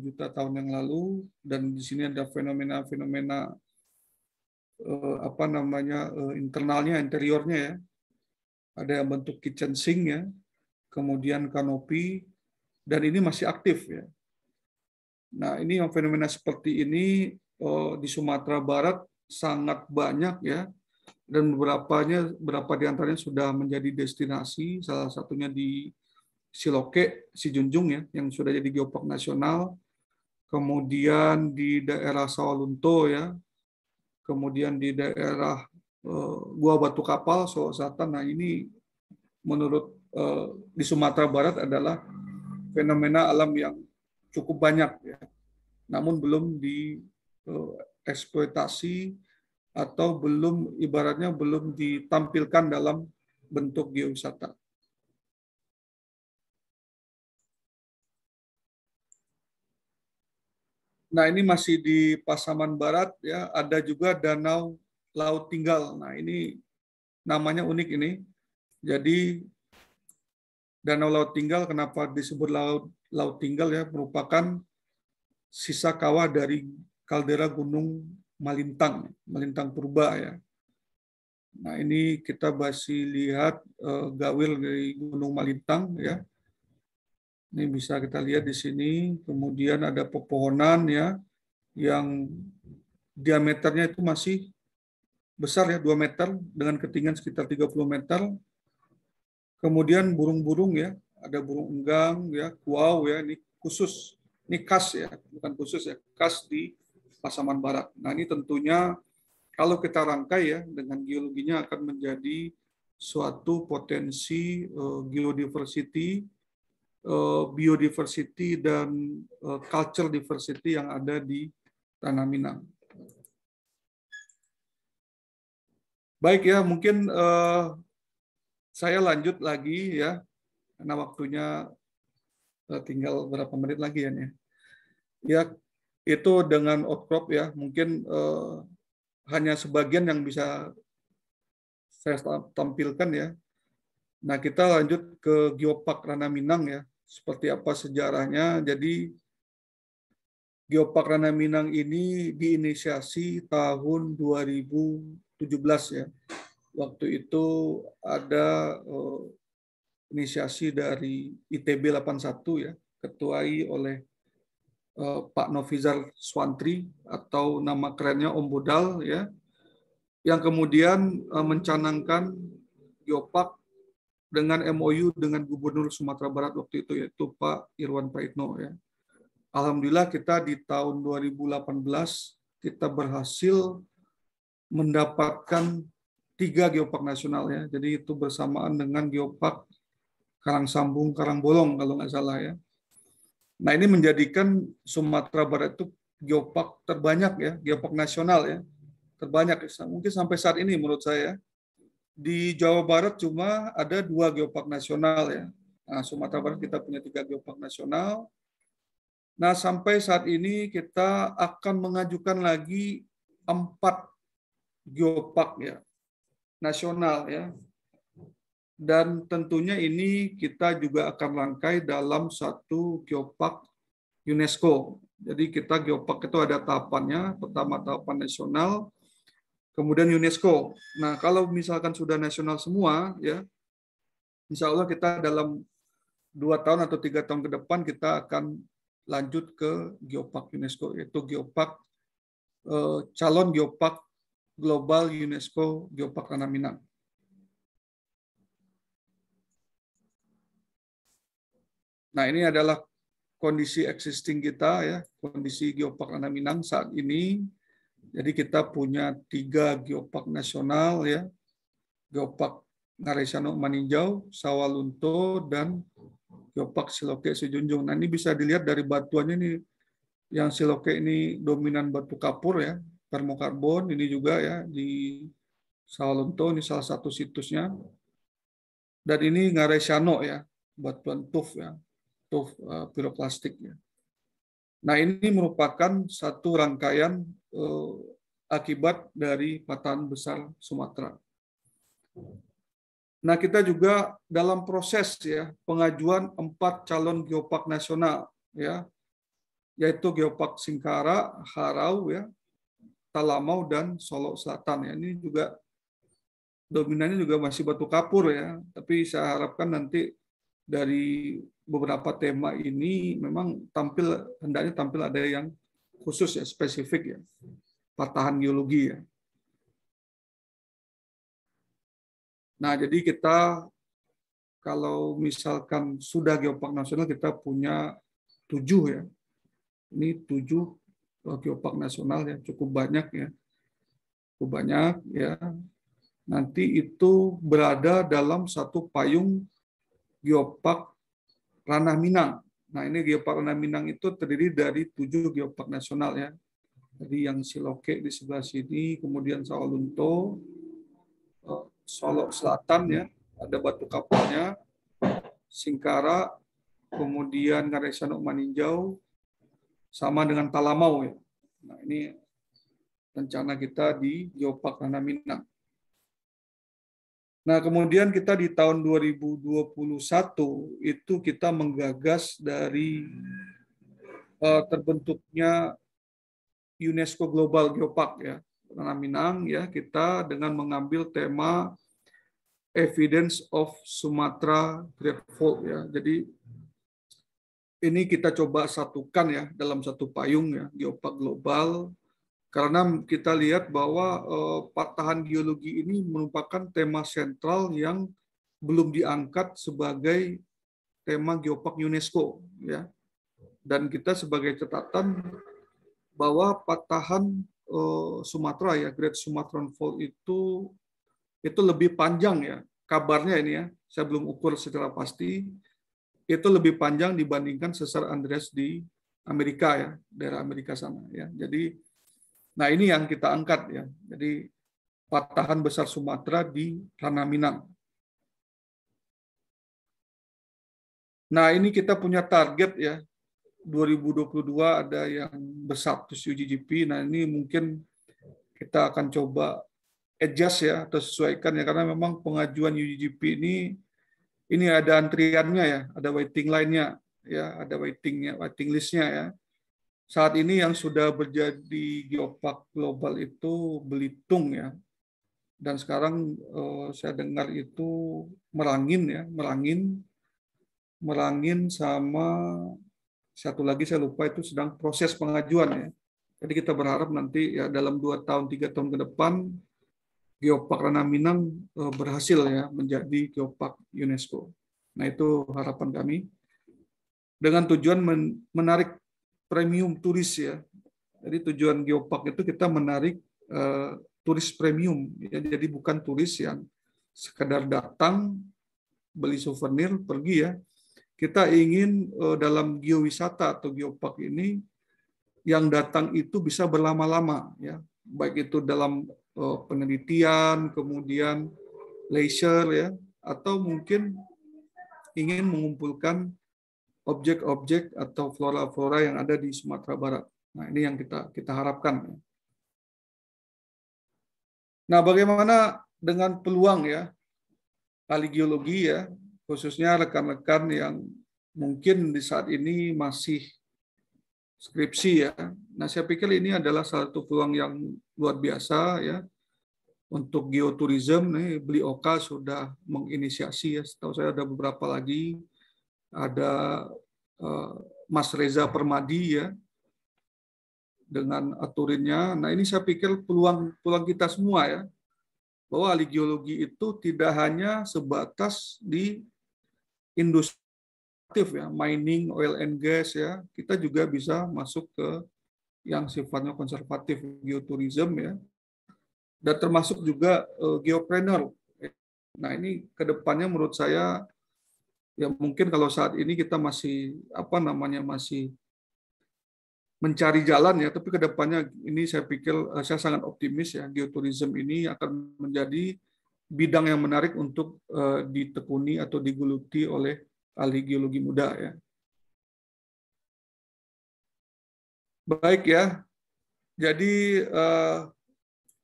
juta tahun yang lalu dan di sini ada fenomena-fenomena eh, apa namanya eh, internalnya interiornya ya ada yang bentuk kitchen sink ya kemudian kanopi dan ini masih aktif ya nah ini yang fenomena seperti ini eh, di Sumatera Barat sangat banyak ya dan beberapanya beberapa di antaranya sudah menjadi destinasi salah satunya di Si Si Junjung ya, yang sudah jadi geopark nasional. Kemudian di daerah Sawalunto ya, kemudian di daerah uh, Gua Batu Kapal, Sulawesi Nah ini menurut uh, di Sumatera Barat adalah fenomena alam yang cukup banyak ya. Namun belum di uh, eksploitasi atau belum ibaratnya belum ditampilkan dalam bentuk geowisata. Nah, ini masih di Pasaman Barat ya, ada juga Danau Laut Tinggal. Nah, ini namanya unik ini. Jadi Danau Laut Tinggal kenapa disebut laut laut tinggal ya merupakan sisa kawah dari kaldera Gunung Malintang, Malintang Purba ya. Nah, ini kita masih lihat uh, gawil dari Gunung Malintang ya. Ini bisa kita lihat di sini. Kemudian ada pepohonan ya yang diameternya itu masih besar ya 2 meter dengan ketinggian sekitar 30 meter. Kemudian burung-burung ya, ada burung enggang ya, kuau ya, ini khusus, ini khas ya, bukan khusus ya, khas di Pasaman Barat. Nah, ini tentunya kalau kita rangkai ya dengan geologinya akan menjadi suatu potensi uh, geodiversity Eh, biodiversity dan eh, culture diversity yang ada di Tanah Minang. Baik ya, mungkin eh, saya lanjut lagi ya, karena waktunya tinggal berapa menit lagi ya. Ya, itu dengan outcrop ya, mungkin hanya sebagian yang bisa saya tampilkan ya. Nah, kita lanjut ke Geopark Rana Minang ya seperti apa sejarahnya. Jadi Geopark Rana Minang ini diinisiasi tahun 2017 ya. Waktu itu ada eh, inisiasi dari ITB 81 ya, ketuai oleh eh, Pak Novizar Swantri atau nama kerennya Om Budal ya, yang kemudian eh, mencanangkan Geopark dengan MOU dengan Gubernur Sumatera Barat waktu itu yaitu Pak Irwan Praitno ya. Alhamdulillah kita di tahun 2018 kita berhasil mendapatkan tiga geopark nasional ya. Jadi itu bersamaan dengan geopark Karang Sambung, Karang Bolong kalau nggak salah ya. Nah ini menjadikan Sumatera Barat itu geopark terbanyak ya, geopark nasional ya, terbanyak mungkin sampai saat ini menurut saya di Jawa Barat cuma ada dua geopark nasional ya. Nah, Sumatera Barat kita punya tiga geopark nasional. Nah, sampai saat ini kita akan mengajukan lagi empat geopark ya nasional ya. Dan tentunya ini kita juga akan rangkai dalam satu geopark UNESCO. Jadi kita geopark itu ada tahapannya, pertama tahapan nasional, kemudian UNESCO. Nah, kalau misalkan sudah nasional semua, ya, insya Allah kita dalam dua tahun atau tiga tahun ke depan kita akan lanjut ke geopark UNESCO, yaitu geopark eh, calon geopark global UNESCO Geopark Tanah Minang. Nah, ini adalah kondisi existing kita ya, kondisi Geopark Tanah Minang saat ini jadi kita punya tiga geopark nasional ya, geopark Ngaresano Maninjau, Sawalunto, dan geopark Siloke Sejunjung. Nah ini bisa dilihat dari batuannya ini, yang Siloke ini dominan batu kapur ya, termokarbon ini juga ya di Sawalunto ini salah satu situsnya. Dan ini Ngaresano ya, batuan tuf ya, tuf uh, piroklastik ya. Nah ini merupakan satu rangkaian Eh, akibat dari patahan besar Sumatera. Nah, kita juga dalam proses ya pengajuan empat calon geopark nasional ya, yaitu Geopark Singkara, Harau ya, Talamau dan Solo Selatan ya. Ini juga dominannya juga masih batu kapur ya, tapi saya harapkan nanti dari beberapa tema ini memang tampil hendaknya tampil ada yang khusus ya, spesifik ya, patahan geologi ya. Nah, jadi kita kalau misalkan sudah geopark nasional kita punya tujuh ya. Ini tujuh eh, geopark nasional yang cukup banyak ya. Cukup banyak ya. Nanti itu berada dalam satu payung geopark ranah Minang. Nah ini geopark Minang itu terdiri dari tujuh geopark nasional ya. Jadi yang Siloke di sebelah sini, kemudian Sawalunto, eh, Solok Selatan ya, ada Batu Kapalnya, Singkara, kemudian Ngaresan Maninjau, sama dengan Talamau ya. Nah ini rencana kita di Geopark Tanah Minang. Nah, kemudian kita di tahun 2021 itu kita menggagas dari eh, terbentuknya UNESCO Global Geopark ya, Tanah Minang ya, kita dengan mengambil tema Evidence of Sumatra Fault ya. Jadi ini kita coba satukan ya dalam satu payung ya, Geopark Global karena kita lihat bahwa eh, patahan geologi ini merupakan tema sentral yang belum diangkat sebagai tema geopark UNESCO ya. Dan kita sebagai catatan bahwa patahan eh, Sumatera ya Great Sumatra Fault itu itu lebih panjang ya kabarnya ini ya saya belum ukur secara pasti itu lebih panjang dibandingkan sesar Andreas di Amerika ya daerah Amerika sana ya jadi Nah ini yang kita angkat ya. Jadi patahan besar Sumatera di Tanah Minang. Nah ini kita punya target ya. 2022 ada yang terus UGGP. Nah ini mungkin kita akan coba adjust ya atau sesuaikan ya karena memang pengajuan UGGP ini ini ada antriannya ya, ada waiting line-nya ya, ada waitingnya, waiting list-nya ya saat ini yang sudah berjadi geopark global itu Belitung ya. Dan sekarang eh, saya dengar itu Merangin ya, Merangin Merangin sama satu lagi saya lupa itu sedang proses pengajuan ya. Jadi kita berharap nanti ya dalam dua tahun tiga tahun ke depan Geopark Ranah Minang eh, berhasil ya menjadi geopark UNESCO. Nah itu harapan kami dengan tujuan menarik premium turis ya. Jadi tujuan geopark itu kita menarik uh, turis premium ya. Jadi bukan turis yang sekedar datang beli souvenir pergi ya. Kita ingin uh, dalam geowisata atau geopark ini yang datang itu bisa berlama-lama ya. Baik itu dalam uh, penelitian, kemudian leisure ya atau mungkin ingin mengumpulkan objek-objek atau flora-flora yang ada di Sumatera Barat. Nah, ini yang kita kita harapkan. Nah, bagaimana dengan peluang ya ahli geologi ya, khususnya rekan-rekan yang mungkin di saat ini masih skripsi ya. Nah, saya pikir ini adalah satu peluang yang luar biasa ya untuk geoturism nih oka sudah menginisiasi ya, setahu saya ada beberapa lagi ada eh, Mas Reza Permadi ya dengan aturinnya. Nah ini saya pikir peluang peluang kita semua ya bahwa ahli geologi itu tidak hanya sebatas di industri ya mining, oil and gas ya kita juga bisa masuk ke yang sifatnya konservatif geotourism ya dan termasuk juga eh, geopreneur. Nah ini kedepannya menurut saya ya mungkin kalau saat ini kita masih apa namanya masih mencari jalan ya, tapi kedepannya ini saya pikir eh, saya sangat optimis ya geoturism ini akan menjadi bidang yang menarik untuk uh, ditekuni atau diguluti oleh ahli geologi muda ya. Baik ya, jadi uh,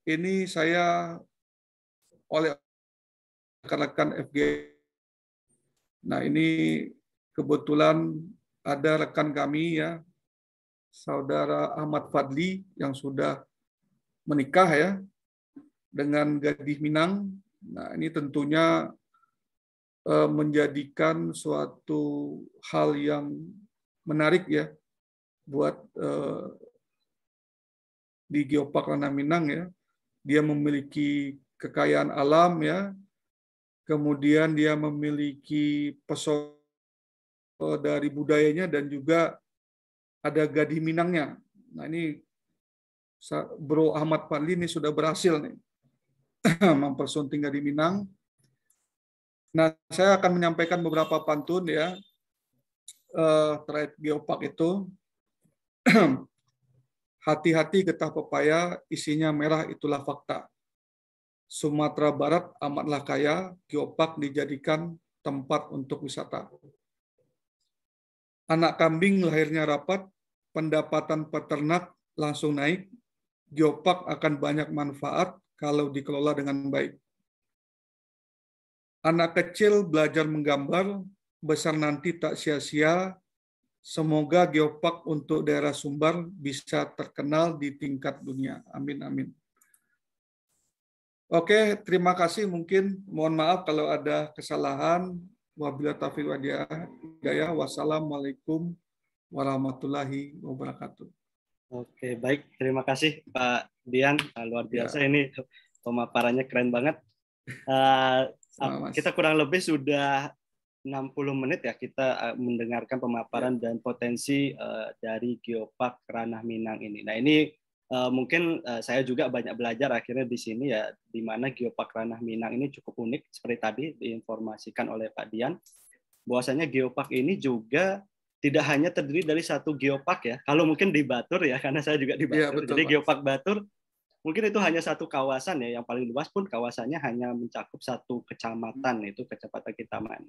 ini saya oleh rekan-rekan FG Nah ini kebetulan ada rekan kami ya, saudara Ahmad Fadli yang sudah menikah ya dengan gadis Minang. Nah ini tentunya eh, menjadikan suatu hal yang menarik ya buat eh, di Geopark Ranah Minang ya. Dia memiliki kekayaan alam ya, kemudian dia memiliki pesona dari budayanya dan juga ada gadi Minangnya. Nah ini Bro Ahmad Fadli ini sudah berhasil nih *clears throat* mempersunting gadi Minang. Nah saya akan menyampaikan beberapa pantun ya eh, terkait geopark itu. *clears throat* Hati-hati getah pepaya, isinya merah itulah fakta Sumatera Barat amatlah kaya, geopark dijadikan tempat untuk wisata. Anak kambing lahirnya rapat, pendapatan peternak langsung naik, geopark akan banyak manfaat kalau dikelola dengan baik. Anak kecil belajar menggambar, besar nanti tak sia-sia. Semoga geopark untuk daerah Sumbar bisa terkenal di tingkat dunia. Amin, amin. Oke, terima kasih. Mungkin mohon maaf kalau ada kesalahan. Wabila taufiq Gaya Wassalamualaikum warahmatullahi wabarakatuh. Oke, baik. Terima kasih Pak Dian. Ah, luar iya. biasa ya. ini pemaparannya keren banget. Uh, *laughs* kita kurang lebih sudah 60 menit ya kita ah, mendengarkan pemaparan ya. dan potensi uh, dari Geopark Ranah Minang ini. Nah, ini Eh, mungkin uh, saya juga banyak belajar akhirnya di sini ya di mana geopark ranah Minang ini cukup unik seperti tadi diinformasikan oleh Pak Dian bahwasanya geopark ini juga tidak hanya terdiri dari satu geopark ya kalau mungkin di Batur ya karena saya juga di iya, Batur ya, betul, jadi Pak. geopark Batur mungkin itu hanya satu kawasan ya yang paling luas pun kawasannya hanya mencakup satu kecamatan itu kecamatan Kitaman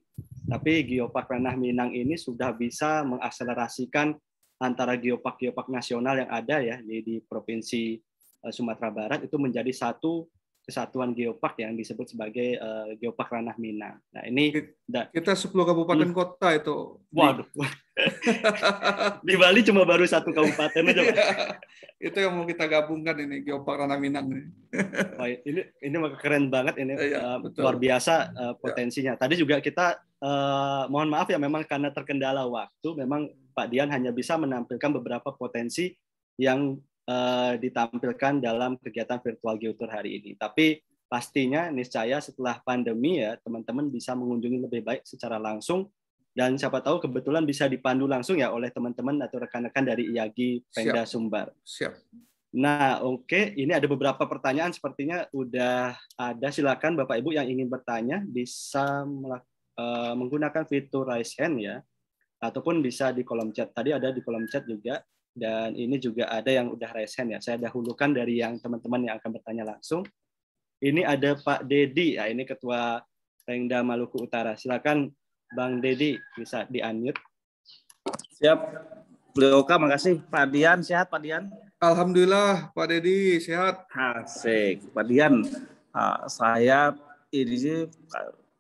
tapi geopark ranah Minang ini sudah bisa mengakselerasikan antara geopark-geopark nasional yang ada ya di, di provinsi eh, Sumatera Barat itu menjadi satu kesatuan geopark yang disebut sebagai uh, geopark ranah Minang. Nah ini kita, kita 10 kabupaten hmm. kota itu. Waduh. *laughs* di Bali cuma baru satu kabupaten aja. *laughs* itu yang mau kita gabungkan ini geopark ranah Minang. Oh, ini ini ini keren banget ini ya, uh, luar biasa uh, potensinya. Ya. Tadi juga kita Eh, mohon maaf ya memang karena terkendala waktu memang Pak Dian hanya bisa menampilkan beberapa potensi yang eh, ditampilkan dalam kegiatan virtual geotour hari ini. Tapi pastinya niscaya setelah pandemi ya teman-teman bisa mengunjungi lebih baik secara langsung dan siapa tahu kebetulan bisa dipandu langsung ya oleh teman-teman atau rekan-rekan dari IAGI Pemda Sumbar. Siap. Nah, oke, okay. ini ada beberapa pertanyaan sepertinya udah ada. Silakan Bapak Ibu yang ingin bertanya bisa melakukan Eh, menggunakan fitur raise hand ya, ataupun bisa di kolom chat. Tadi ada di kolom chat juga, dan ini juga ada yang udah raise hand ya. Saya dahulukan dari yang teman-teman yang akan bertanya langsung. Ini ada Pak Dedi, ya, ini Ketua Pengda Maluku Utara. Silakan Bang Dedi bisa di-unmute. Siap. Oka makasih. Pak Dian, sehat Pak Dian? Alhamdulillah, Pak Dedi sehat. Asik. Pak Dian, ah, saya ini sih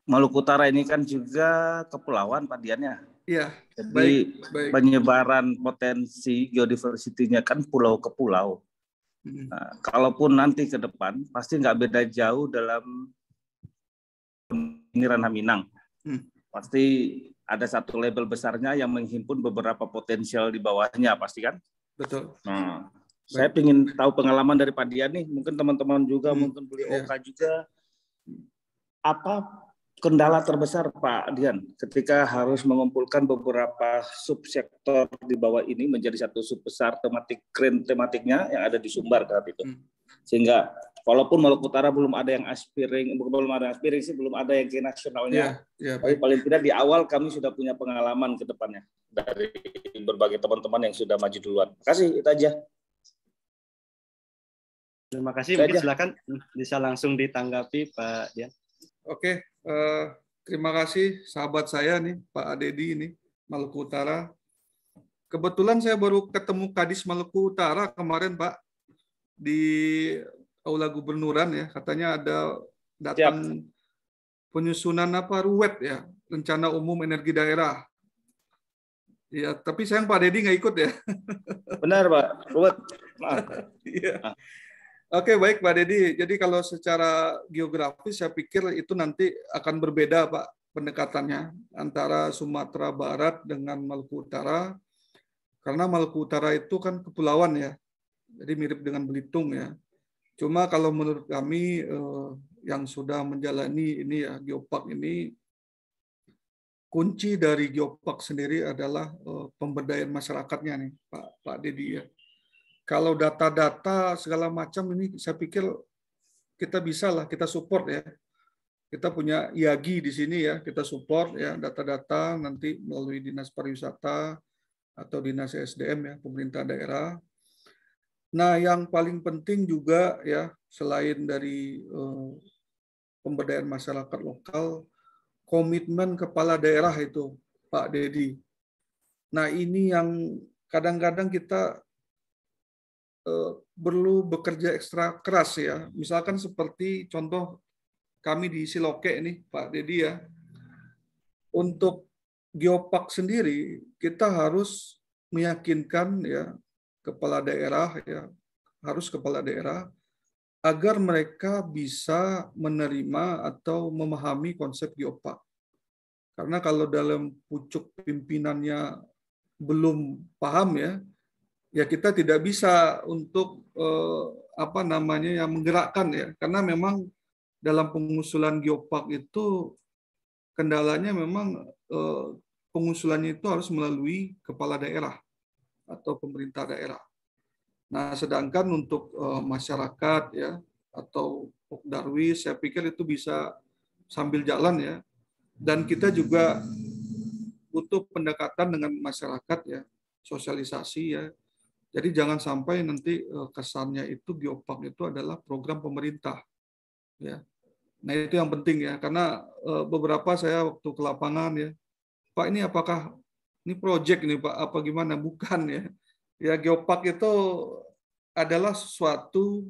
Maluku Utara ini kan juga kepulauan padiannya. Iya. Jadi baik, baik. penyebaran potensi geodiversitinya kan pulau ke pulau. Hmm. Nah, kalaupun nanti ke depan pasti nggak beda jauh dalam pinggiran Haminang. Hmm. Pasti ada satu label besarnya yang menghimpun beberapa potensial di bawahnya pasti kan. Betul. Nah, saya ingin tahu pengalaman dari Padian nih. Mungkin teman-teman juga, hmm. mungkin beli iya. OK yeah. juga. Apa kendala terbesar Pak Dian ketika harus mengumpulkan beberapa subsektor di bawah ini menjadi satu sub besar tematik keren tematiknya yang ada di Sumbar saat itu. Hmm. Sehingga walaupun Maluku Utara belum ada yang aspiring, belum ada yang aspiring sih, belum ada yang ke nasionalnya. Ya, ya, Tapi paling tidak di awal kami sudah punya pengalaman ke depannya dari berbagai teman-teman yang sudah maju duluan. Terima kasih, itu aja. Terima kasih. Mungkin silakan hmm, bisa langsung ditanggapi Pak Dian. Oke, uh, terima kasih sahabat saya nih Pak Adedi ini Maluku Utara. Kebetulan saya baru ketemu Kadis Maluku Utara kemarin Pak di Aula Gubernuran ya katanya ada datang Siap. penyusunan apa ruwet ya rencana umum energi daerah. Ya, tapi sayang Pak Dedi nggak ikut ya. Benar Pak, ruwet. Maaf. *laughs* Iya. Ah. Oke, baik Pak Deddy, Jadi kalau secara geografis saya pikir itu nanti akan berbeda Pak pendekatannya antara Sumatera Barat dengan Maluku Utara. Karena Maluku Utara itu kan kepulauan ya. Jadi mirip dengan Belitung ya. Cuma kalau menurut kami eh, yang sudah menjalani ini ya geopark ini kunci dari geopark sendiri adalah eh, pemberdayaan masyarakatnya nih Pak Pak Dedi ya. Kalau data-data segala macam ini saya pikir kita bisa lah kita support ya. Kita punya Yagi di sini ya, kita support ya data-data nanti melalui Dinas Pariwisata atau Dinas SDM ya, pemerintah daerah. Nah, yang paling penting juga ya selain dari eh, pemberdayaan masyarakat lokal, komitmen kepala daerah itu Pak Dedi. Nah, ini yang kadang-kadang kita Eh, perlu bekerja ekstra keras ya. Misalkan seperti contoh kami di Siloke ini Pak Dedi ya. Untuk geopark sendiri kita harus meyakinkan ya kepala daerah ya harus kepala daerah agar mereka bisa menerima atau memahami konsep geopark. Karena kalau dalam pucuk pimpinannya belum paham ya, ya kita tidak bisa untuk eh, apa namanya yang menggerakkan ya karena memang dalam pengusulan geopark itu kendalanya memang eh, pengusulannya itu harus melalui kepala daerah atau pemerintah daerah. Nah, sedangkan untuk eh, masyarakat ya atau Darwis saya pikir itu bisa sambil jalan ya. Dan kita juga butuh pendekatan dengan masyarakat ya, sosialisasi ya, jadi jangan sampai nanti eh, kesannya itu geopark itu adalah program pemerintah. Ya. Nah itu yang penting ya, karena eh, beberapa saya waktu ke lapangan ya, Pak ini apakah ini project ini Pak apa gimana? *laughs* Bukan ya. Ya geopark itu adalah suatu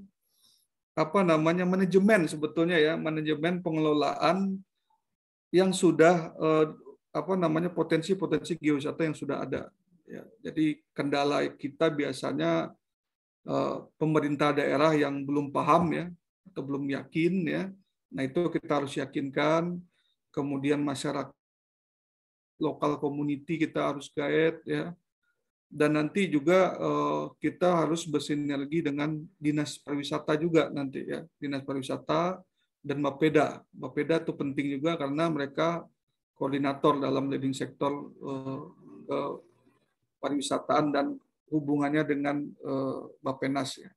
apa namanya manajemen sebetulnya ya, manajemen pengelolaan yang sudah eh, apa namanya potensi-potensi geowisata yang sudah ada. Ya, jadi kendala kita biasanya eh, pemerintah daerah yang belum paham ya atau belum yakin ya. Nah itu kita harus yakinkan. Kemudian masyarakat lokal community kita harus gaet ya. Dan nanti juga eh, kita harus bersinergi dengan dinas pariwisata juga nanti ya. Dinas pariwisata dan Bapeda. Bapeda itu penting juga karena mereka koordinator dalam leading sektor eh, pariwisataan dan hubungannya dengan uh, eh, Bapenas ya.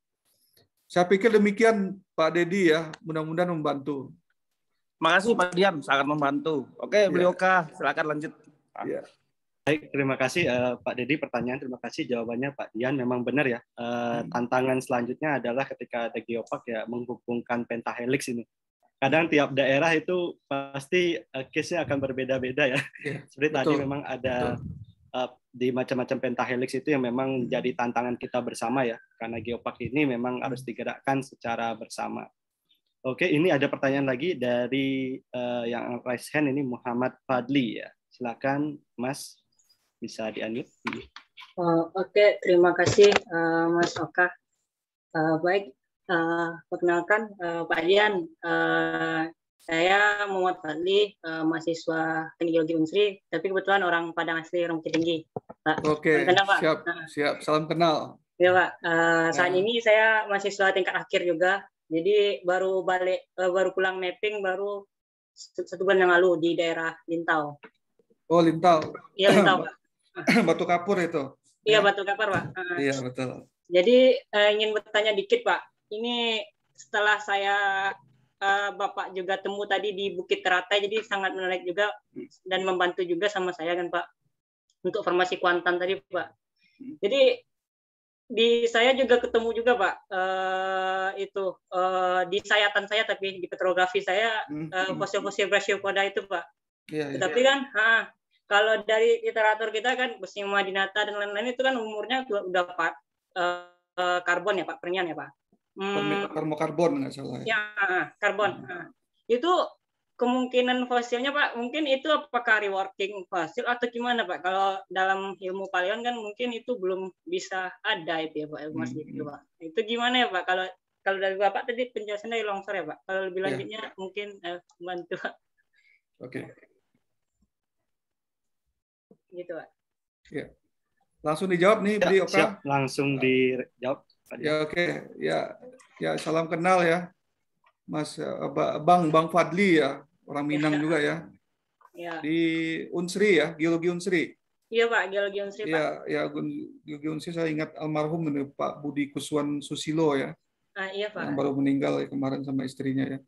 Saya pikir demikian Pak Dedi ya, mudah-mudahan membantu. Makasih Pak Dian, sangat membantu. Oke, ya. Belioka, silakan lanjut. Ya. Baik, terima kasih uh, Pak Dedi pertanyaan, terima kasih jawabannya Pak Dian. Memang benar ya, uh, hmm. tantangan selanjutnya adalah ketika ada geopark ya menghubungkan pentahelix ini. Kadang tiap daerah itu pasti uh, case-nya akan berbeda-beda ya. ya Seperti betul. tadi memang ada betul uh, di macam-macam pentahelix itu yang memang hmm. jadi tantangan kita bersama ya karena geopark ini memang hmm. harus digerakkan secara bersama. Oke, ini ada pertanyaan lagi dari uh, yang raise hand ini Muhammad Fadli ya. Silakan Mas bisa dianjut. Oh, Oke, okay. terima kasih uh, Mas Oka. Uh, baik, uh, perkenalkan uh, Pak Ian Uh, saya Muhammad Fadli, uh, mahasiswa Teknik Geologi Unsri, tapi kebetulan orang Padang asli Bukit Tinggi. Pak. Oke, kenal, Pak. siap, nah. siap. Salam kenal. Iya, Pak, uh, saat nah. ini saya mahasiswa tingkat akhir juga, jadi baru balik, uh, baru pulang mapping baru satu bulan yang lalu di daerah Lintau. Oh Lintau. Iya Lintau Pak. *clears throat* Batu Kapur itu. Iya ya. Batu Kapur Pak. Uh, iya betul. Jadi uh, ingin bertanya dikit Pak, ini setelah saya Eh, Bapak juga temu tadi di Bukit Teratai, jadi sangat menarik juga dan membantu juga sama saya kan Pak untuk formasi kuantan tadi Pak. Jadi di saya juga ketemu juga Pak uh, itu uh, di sayatan saya tapi di petrografi saya fosil hmm. fosil-fosil brachiopoda itu Pak. Yeah, iya. Tetapi yeah. kan ha, kalau dari literatur kita kan besi madinata dan lain-lain itu kan umurnya udah, Pak uh, karbon ya Pak, pernian ya Pak hmm, karbon nggak salah ya, ya karbon hmm. Ah. itu kemungkinan fosilnya Pak, mungkin itu apakah reworking fosil atau gimana Pak? Kalau dalam ilmu paleon kan mungkin itu belum bisa ada itu ya Pak, ilmu hmm. itu Pak. Itu gimana ya Pak? Kalau kalau dari Bapak tadi penjelasannya longsor ya Pak. Kalau lebih ya. lanjutnya ya. mungkin eh, bantu Oke. Okay. Gitu Pak. Ya. Langsung dijawab nih, ya, Oka. Siap, langsung ya. dijawab. Ya oke, okay. ya ya salam kenal ya. Mas eh, Bang Bang Fadli ya, orang Minang juga ya. Ya. Di Unsri ya, Geologi Unsri. Iya Pak, Geologi Unsri Pak. Ya, ya Geologi Unsri saya ingat almarhum ini, Pak Budi Kuswan Susilo ya. Ah, iya Pak. Yang baru meninggal ya, kemarin sama istrinya ya.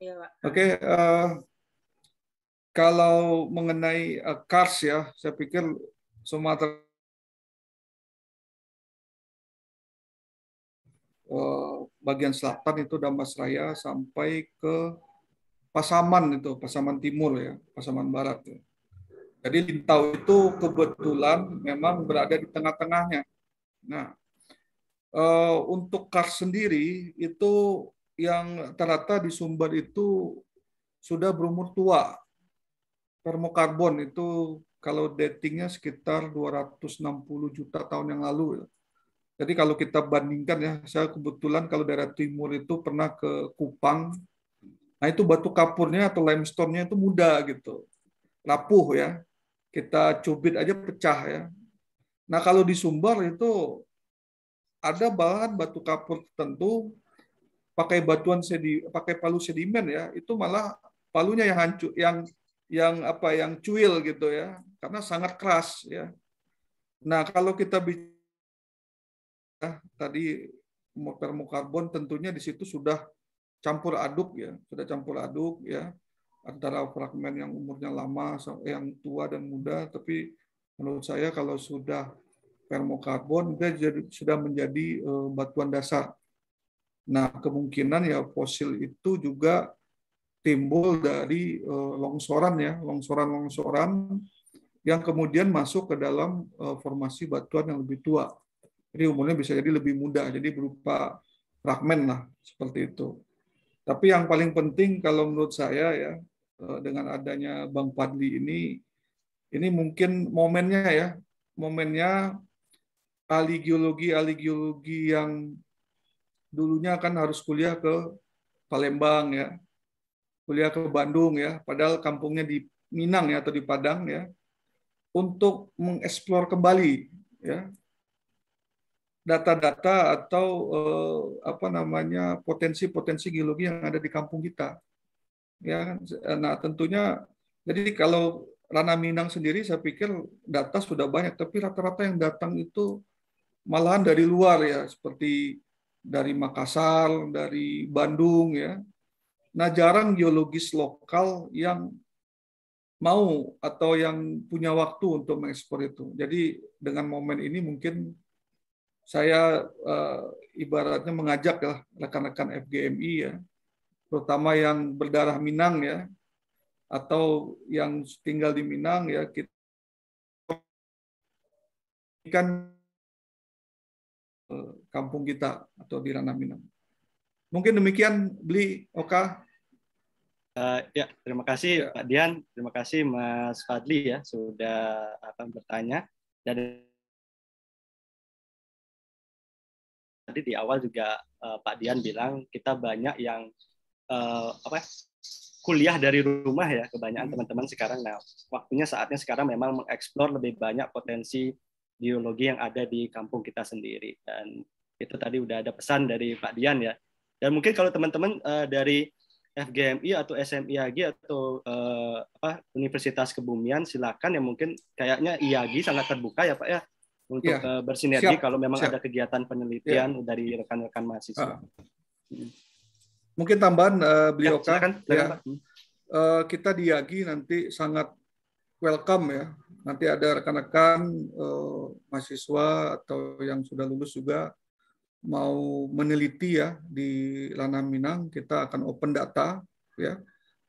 Iya Pak. Oke, okay, uh, eh, kalau mengenai uh, Kars ya, saya pikir Sumatera Eh, bagian selatan itu Raya sampai ke Pasaman itu, Pasaman Timur ya, Pasaman Barat. Ya. Jadi Lintau itu kebetulan memang berada di tengah-tengahnya. Nah, eh, untuk Kars sendiri itu yang terata di Sumber itu sudah berumur tua. Permokarbon itu kalau datingnya sekitar 260 juta tahun yang lalu. Ya jadi kalau kita bandingkan ya, saya kebetulan kalau daerah timur itu pernah ke Kupang, nah itu batu kapurnya atau limestone-nya itu muda gitu, rapuh ya, kita cubit aja pecah ya. Nah kalau di Sumbar itu ada bahan batu kapur tertentu pakai batuan sedi pakai palu sedimen ya itu malah palunya yang hancur yang yang apa yang cuil gitu ya karena sangat keras ya nah kalau kita bicara Ah, tadi termokarbon tentunya di situ sudah campur aduk ya, sudah campur aduk ya antara fragmen yang umurnya lama, yang tua dan muda. Tapi menurut saya kalau sudah termokarbon dia jadi, sudah menjadi uh, batuan dasar. Nah kemungkinan ya fosil itu juga timbul dari uh, longsoran ya, longsoran-longsoran yang kemudian masuk ke dalam uh, formasi batuan yang lebih tua. Ini umurnya bisa jadi lebih muda, jadi berupa fragmen lah seperti itu. Tapi yang paling penting kalau menurut saya ya eh, dengan adanya Bang Padli ini ini mungkin momennya ya, momennya ahli geologi ahli geologi yang dulunya kan harus kuliah ke Palembang ya, kuliah ke Bandung ya, padahal kampungnya di Minang ya atau di Padang ya, untuk mengeksplor kembali ya data-data atau eh, apa namanya potensi-potensi geologi yang ada di kampung kita. Ya, kan? nah tentunya jadi kalau Rana Minang sendiri saya pikir data sudah banyak, tapi rata-rata yang datang itu malahan dari luar ya, seperti dari Makassar, dari Bandung ya. Nah jarang geologis lokal yang mau atau yang punya waktu untuk mengekspor itu. Jadi dengan momen ini mungkin saya uh, ibaratnya mengajak ya rekan-rekan FGMI ya, terutama yang berdarah Minang ya, atau yang tinggal di Minang ya kita kan eh, kampung kita atau di ranah Minang. Mungkin demikian, beli Oka. Uh, ya, terima kasih ya. Pak Dian, terima kasih Mas Fadli ya sudah akan bertanya. Dan tadi di awal juga uh, Pak Dian bilang kita banyak yang uh, apa kuliah dari rumah ya kebanyakan hmm. teman-teman hmm. sekarang. Nah, waktunya saatnya sekarang memang mengeksplor lebih banyak potensi biologi yang ada di kampung kita sendiri. Dan itu tadi udah ada pesan dari Pak Dian ya. Dan mungkin kalau teman-teman uh, dari FGMI atau SMIAG atau uh, apa Universitas Kebumian silakan yang mungkin kayaknya IAGI sangat terbuka ya Pak ya untuk ya. bersinergi siap, kalau memang siap. ada kegiatan penelitian ya. dari rekan-rekan mahasiswa. Ah. Mungkin tambahan uh, beliau ya, kan ya. Uh, kita di Yagi nanti sangat welcome ya. Nanti ada rekan-rekan uh, mahasiswa atau yang sudah lulus juga mau meneliti ya di Lanam Minang kita akan open data ya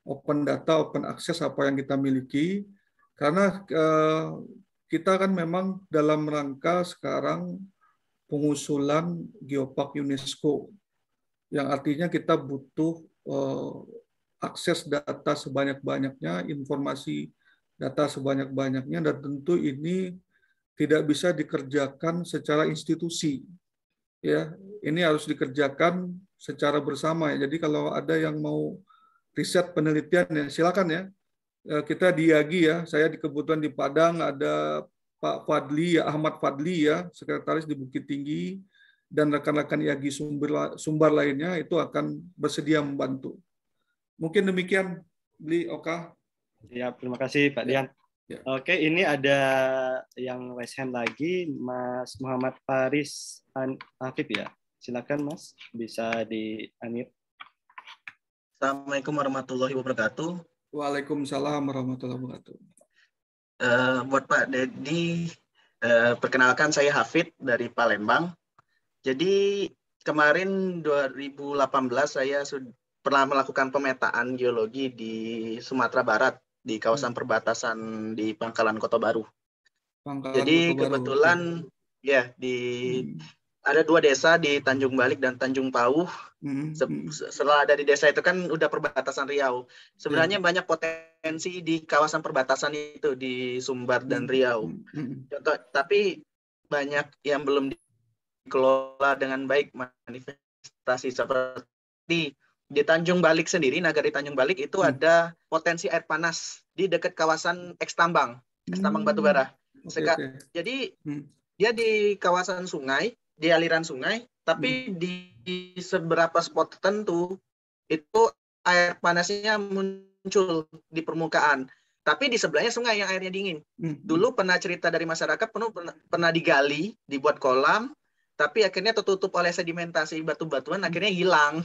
open data open akses apa yang kita miliki karena uh, kita kan memang dalam rangka sekarang pengusulan geopark UNESCO yang artinya kita butuh uh, akses data sebanyak-banyaknya, informasi data sebanyak-banyaknya dan tentu ini tidak bisa dikerjakan secara institusi. Ya, ini harus dikerjakan secara bersama ya. Jadi kalau ada yang mau riset penelitian ya silakan ya Eh, kita diagi ya, saya di kebutuhan di Padang ada Pak Fadli, ya Ahmad Fadli ya, sekretaris di Bukit Tinggi, dan rekan-rekan Yagi sumber, sumber lainnya itu akan bersedia membantu. Mungkin demikian, Bli Oka. Ya, terima kasih Pak ya. Dian. Ya. Oke, ini ada yang raise hand lagi, Mas Muhammad Faris Afif ya. Silakan Mas, bisa di unmute. Assalamualaikum warahmatullahi wabarakatuh. Waalaikumsalam warahmatullahi wabarakatuh. Uh, buat Pak Dedi, uh, eh, perkenalkan saya Hafid dari Palembang. Jadi kemarin 2018 saya sudah pernah melakukan pemetaan geologi di Sumatera Barat di kawasan hmm. perbatasan di Pangkalan Kota Baru. Pangkalan Jadi Kota kebetulan Baru. ya di hmm ada dua desa di Tanjung Balik dan Tanjung Pauh. Mm -hmm. hmm. Setelah dari desa itu kan udah perbatasan Riau. Sebenarnya mm -hmm. banyak potensi di kawasan perbatasan itu di Sumbar dan hmm, Riau. Mm -hmm. Contoh, tapi banyak yang belum dikelola dengan baik manifestasi seperti di Tanjung Balik sendiri, nagari Tanjung Balik itu hmm. ada potensi air panas di dekat kawasan ekstambang, ekstambang hmm. batubara. okay, okay. Jadi hmm. dia di kawasan sungai, di aliran sungai, tapi hmm. di, seberapa spot tertentu itu air panasnya muncul di permukaan. Tapi di sebelahnya sungai yang airnya dingin. Hmm. Dulu pernah cerita dari masyarakat penuh pernah, pernah digali, dibuat kolam, tapi akhirnya tertutup oleh sedimentasi batu-batuan, hmm. akhirnya hilang.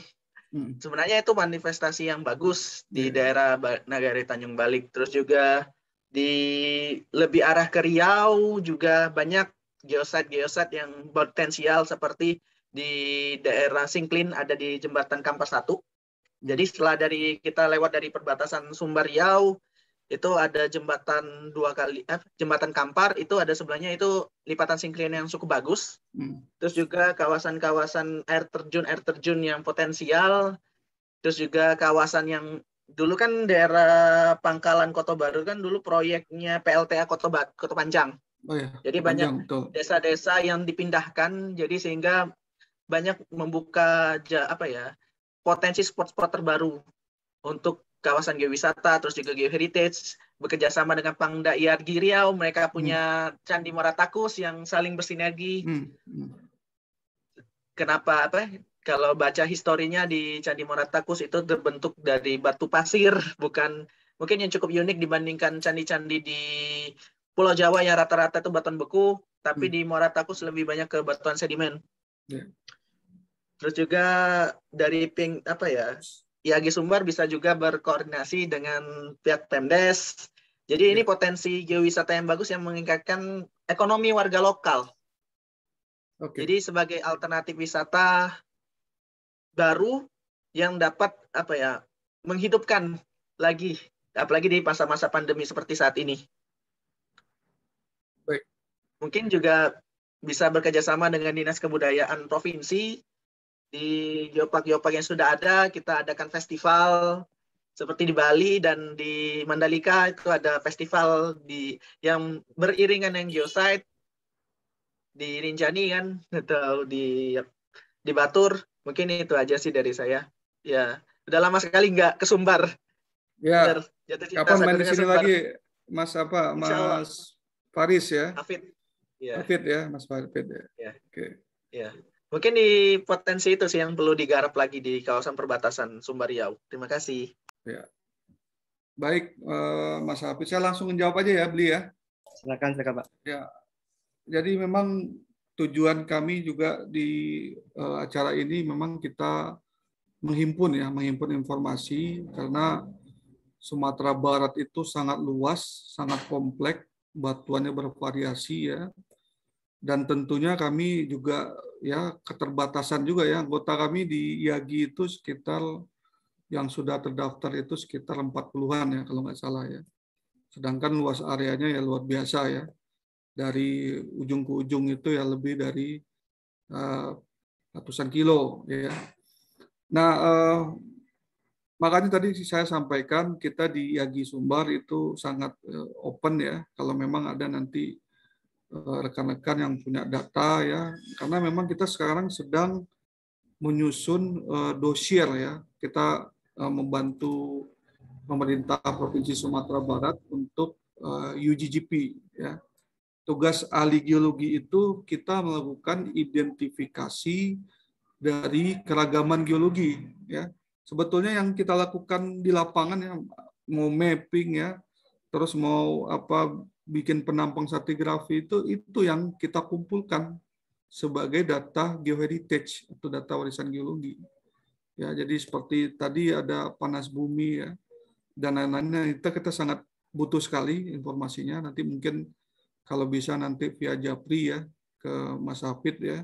Hmm. Sebenarnya itu manifestasi yang bagus di iya. daerah Nagari Tanjung Balik. Terus juga di lebih arah ke Riau juga banyak geosite-geosite yang potensial seperti di daerah Singklin ada di jembatan Kampas 1. Jadi setelah dari kita lewat dari perbatasan Sumbar Riau itu ada jembatan dua kali eh, jembatan Kampar itu ada sebelahnya itu lipatan Singklin yang cukup bagus. Hmm. Terus juga kawasan-kawasan air terjun air terjun yang potensial. Terus juga kawasan yang dulu kan daerah Pangkalan Kota Baru kan dulu proyeknya PLTA Kota Kota Panjang. Oh iya. Jadi banyak desa-desa yang dipindahkan, jadi sehingga banyak membuka apa ya potensi spot-spot terbaru untuk kawasan geowisata, terus juga geoheritage, bekerja sama dengan Pangda IRG Riau, mereka hmm. punya hmm. Candi Moratakus yang saling bersinergi. Hmm. Hmm. Kenapa apa? Kalau baca historinya di Candi Moratakus itu terbentuk dari batu pasir, bukan mungkin yang cukup unik dibandingkan candi-candi di Pulau Jawa ya rata-rata itu batuan beku, tapi hmm. di Takus lebih banyak ke batuan sedimen. Yeah. Terus juga dari ping apa ya? Yagi Sumbar bisa juga berkoordinasi dengan pihak Pemdes. Jadi yeah. ini ya. potensi geowisata yang bagus yang meningkatkan ekonomi warga lokal. Okay. Jadi sebagai alternatif wisata baru yang dapat apa ya menghidupkan lagi apalagi di masa-masa pandemi seperti saat ini. Mungkin juga bisa bekerja dengan Dinas Kebudayaan Provinsi di geopark-geopark yang sudah ada, kita adakan festival seperti di Bali dan di Mandalika itu ada festival di yang beriringan yang geosite di Rinjani kan atau di di Batur mungkin itu aja sih dari saya ya udah lama sekali nggak kesumbar ya jatuh cinta kapan main di sini lagi Mas apa Mas Faris ya Afid yeah. it ya, Mas Farid. ya. Yeah. Oke. Okay. Iya. Yeah. Mungkin di potensi itu sih yang perlu digarap lagi di kawasan perbatasan Sumbar Riau. Terima kasih. Ya. Baik, eh, Mas Hafiz, saya langsung menjawab aja ya, Beli ya. Silakan, silakan Pak. Ya. Jadi memang tujuan kami juga di eh, acara ini memang kita menghimpun ya, menghimpun informasi karena Sumatera Barat itu sangat luas, sangat kompleks, batuannya bervariasi ya dan tentunya kami juga ya keterbatasan juga ya anggota kami di Yagi itu sekitar yang sudah terdaftar itu sekitar 40-an ya kalau nggak salah ya. Sedangkan luas areanya ya luar biasa ya. Dari ujung ke ujung itu ya lebih dari uh, ratusan kilo ya. Nah, uh, makanya tadi saya sampaikan kita di Yagi Sumbar itu sangat uh, open ya kalau memang ada nanti Eh, rekan-rekan yang punya data ya karena memang kita sekarang sedang menyusun uh, eh, dosier ya kita eh, membantu pemerintah provinsi Sumatera Barat untuk UGGP ya tugas ahli geologi itu kita melakukan identifikasi dari keragaman geologi ya sebetulnya yang kita lakukan di lapangan ya mau mapping ya terus mau apa bikin penampang stratigrafi itu itu yang kita kumpulkan sebagai data geoheritage atau data warisan geologi. Ya, jadi seperti tadi ada panas bumi ya dan lain-lainnya kita kita sangat butuh sekali informasinya. Nanti mungkin kalau bisa nanti via Japri ya ke Mas Hafid ya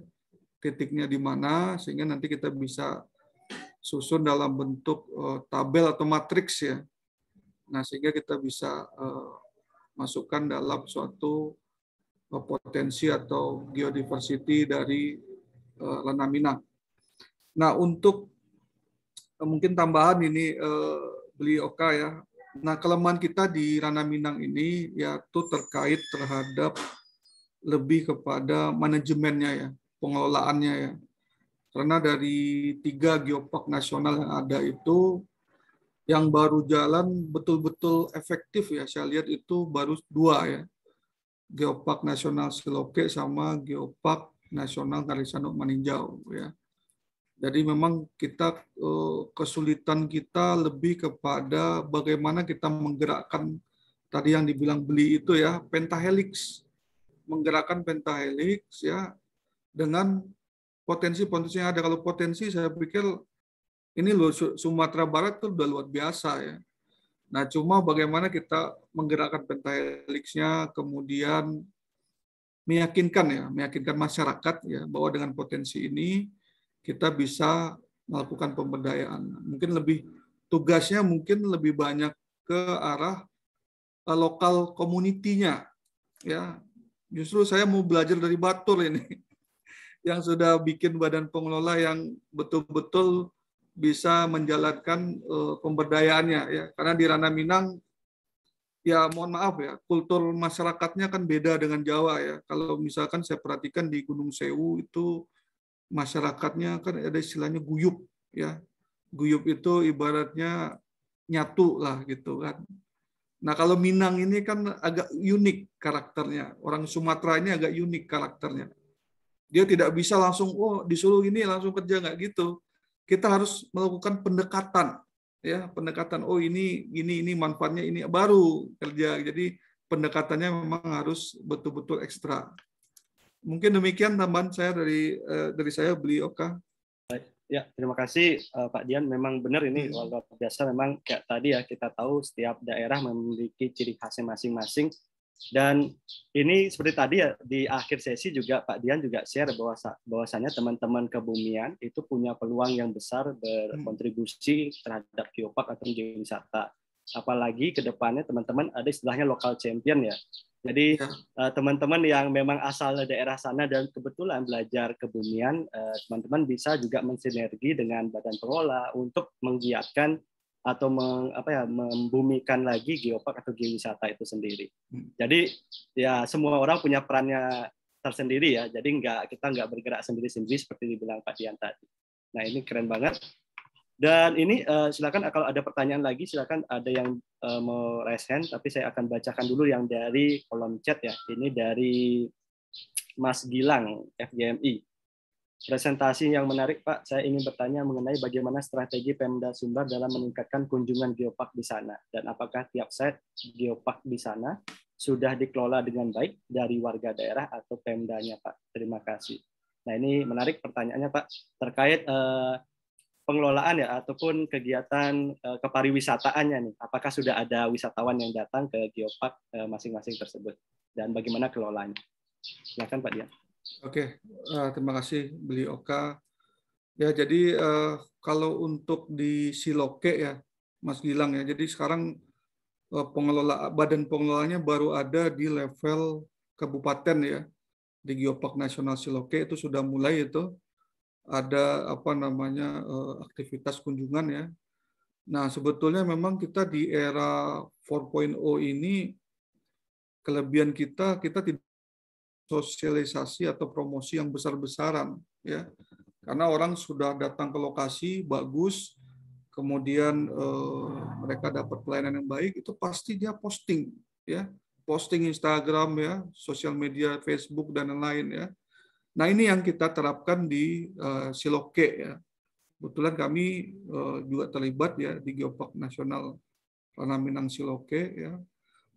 titiknya di mana sehingga nanti kita bisa susun dalam bentuk eh, tabel atau matriks ya. Nah, sehingga kita bisa eh, masukkan dalam suatu eh, potensi atau geodiversity dari ranah eh, Minang. Nah, untuk eh, mungkin tambahan ini beli Oka ya. Nah, kelemahan kita di Ranah Minang ini yaitu terkait terhadap lebih kepada manajemennya ya, pengelolaannya ya. Karena dari tiga geopark nasional yang ada itu yang baru jalan betul-betul efektif ya saya lihat itu baru dua ya Geopark Nasional Siloke sama Geopark Nasional Karisanok Maninjau ya jadi memang kita eh, kesulitan kita lebih kepada bagaimana kita menggerakkan tadi yang dibilang beli itu ya pentahelix menggerakkan pentahelix ya dengan potensi-potensi yang ada kalau potensi saya pikir ini loh Sumatera Barat tuh udah luar biasa ya. Nah, cuma bagaimana kita menggerakkan pentahelixnya, kemudian meyakinkan ya, meyakinkan masyarakat ya bahwa dengan potensi ini kita bisa melakukan pemberdayaan. Mungkin lebih tugasnya mungkin lebih banyak ke arah eh, lokal komunitinya ya. Justru saya mau belajar dari Batur ini *laughs* yang sudah bikin badan pengelola yang betul-betul bisa menjalankan uh, pemberdayaannya ya karena di ranah Minang ya mohon maaf ya kultur masyarakatnya kan beda dengan Jawa ya kalau misalkan saya perhatikan di Gunung Sewu itu masyarakatnya kan ada istilahnya guyup ya guyup itu ibaratnya nyatu lah gitu kan nah kalau Minang ini kan agak unik karakternya orang Sumatera ini agak unik karakternya dia tidak bisa langsung oh disuruh ini langsung kerja nggak gitu kita harus melakukan pendekatan ya pendekatan oh ini ini ini manfaatnya ini baru kerja jadi pendekatannya memang harus betul-betul ekstra mungkin demikian tambahan saya dari eh, dari saya beli Oka Ya, terima kasih eh, Pak Dian. Memang benar ini hmm. luar biasa. Memang kayak tadi ya kita tahu setiap daerah memiliki ciri khasnya masing-masing. Dan ini seperti tadi ya di akhir sesi juga Pak Dian juga share bahwa bahwasanya teman-teman kebumian itu punya peluang yang besar berkontribusi terhadap geopark atau menjadi wisata. Apalagi ke depannya teman-teman ada istilahnya lokal champion ya. Jadi ya. Eh, teman-teman yang memang asal daerah sana dan kebetulan belajar kebumian, eh, teman-teman bisa juga mensinergi dengan badan pengelola untuk menggiatkan atau meng, apa ya membumikan lagi geopark atau geowisata itu sendiri. Hmm. Jadi ya semua orang punya perannya tersendiri ya. Jadi nggak kita nggak bergerak sendiri-sendiri seperti dibilang Pak Dian tadi. Nah ini keren banget. Dan ini uh, silakan kalau ada pertanyaan lagi silakan ada yang uh, mau raise hand tapi saya akan bacakan dulu yang dari kolom chat ya. Ini dari Mas Gilang FGMI presentasi yang menarik Pak. Saya ingin bertanya mengenai bagaimana strategi Pemda Sumbar dalam meningkatkan kunjungan geopark di sana dan apakah tiap set geopark di sana sudah dikelola dengan baik dari warga daerah atau Pemdanya Pak. Terima kasih. Nah ini menarik pertanyaannya Pak terkait eh, pengelolaan ya ataupun kegiatan eh, kepariwisataannya nih. Apakah sudah ada wisatawan yang datang ke geopark masing eh, masing-masing tersebut dan bagaimana kelolanya? Silakan Pak Dian. Oke, okay. uh, eh, terima kasih Beli Oka. Ya, jadi uh, kalau untuk di Siloke ya, Mas Gilang ya. Jadi sekarang uh, pengelola badan pengelolanya baru ada di level kabupaten ya. Di Geopark Nasional Siloke itu sudah mulai itu ada apa namanya uh, aktivitas kunjungan ya. Nah, sebetulnya memang kita di era 4.0 ini kelebihan kita kita tidak sosialisasi atau promosi yang besar-besaran ya karena orang sudah datang ke lokasi bagus kemudian eh, mereka dapat pelayanan yang baik itu pasti dia posting ya posting Instagram ya sosial media Facebook dan lain-lain ya nah ini yang kita terapkan di eh, Siloke ya kebetulan kami eh, juga terlibat ya di Geopark Nasional Ranah Siloke ya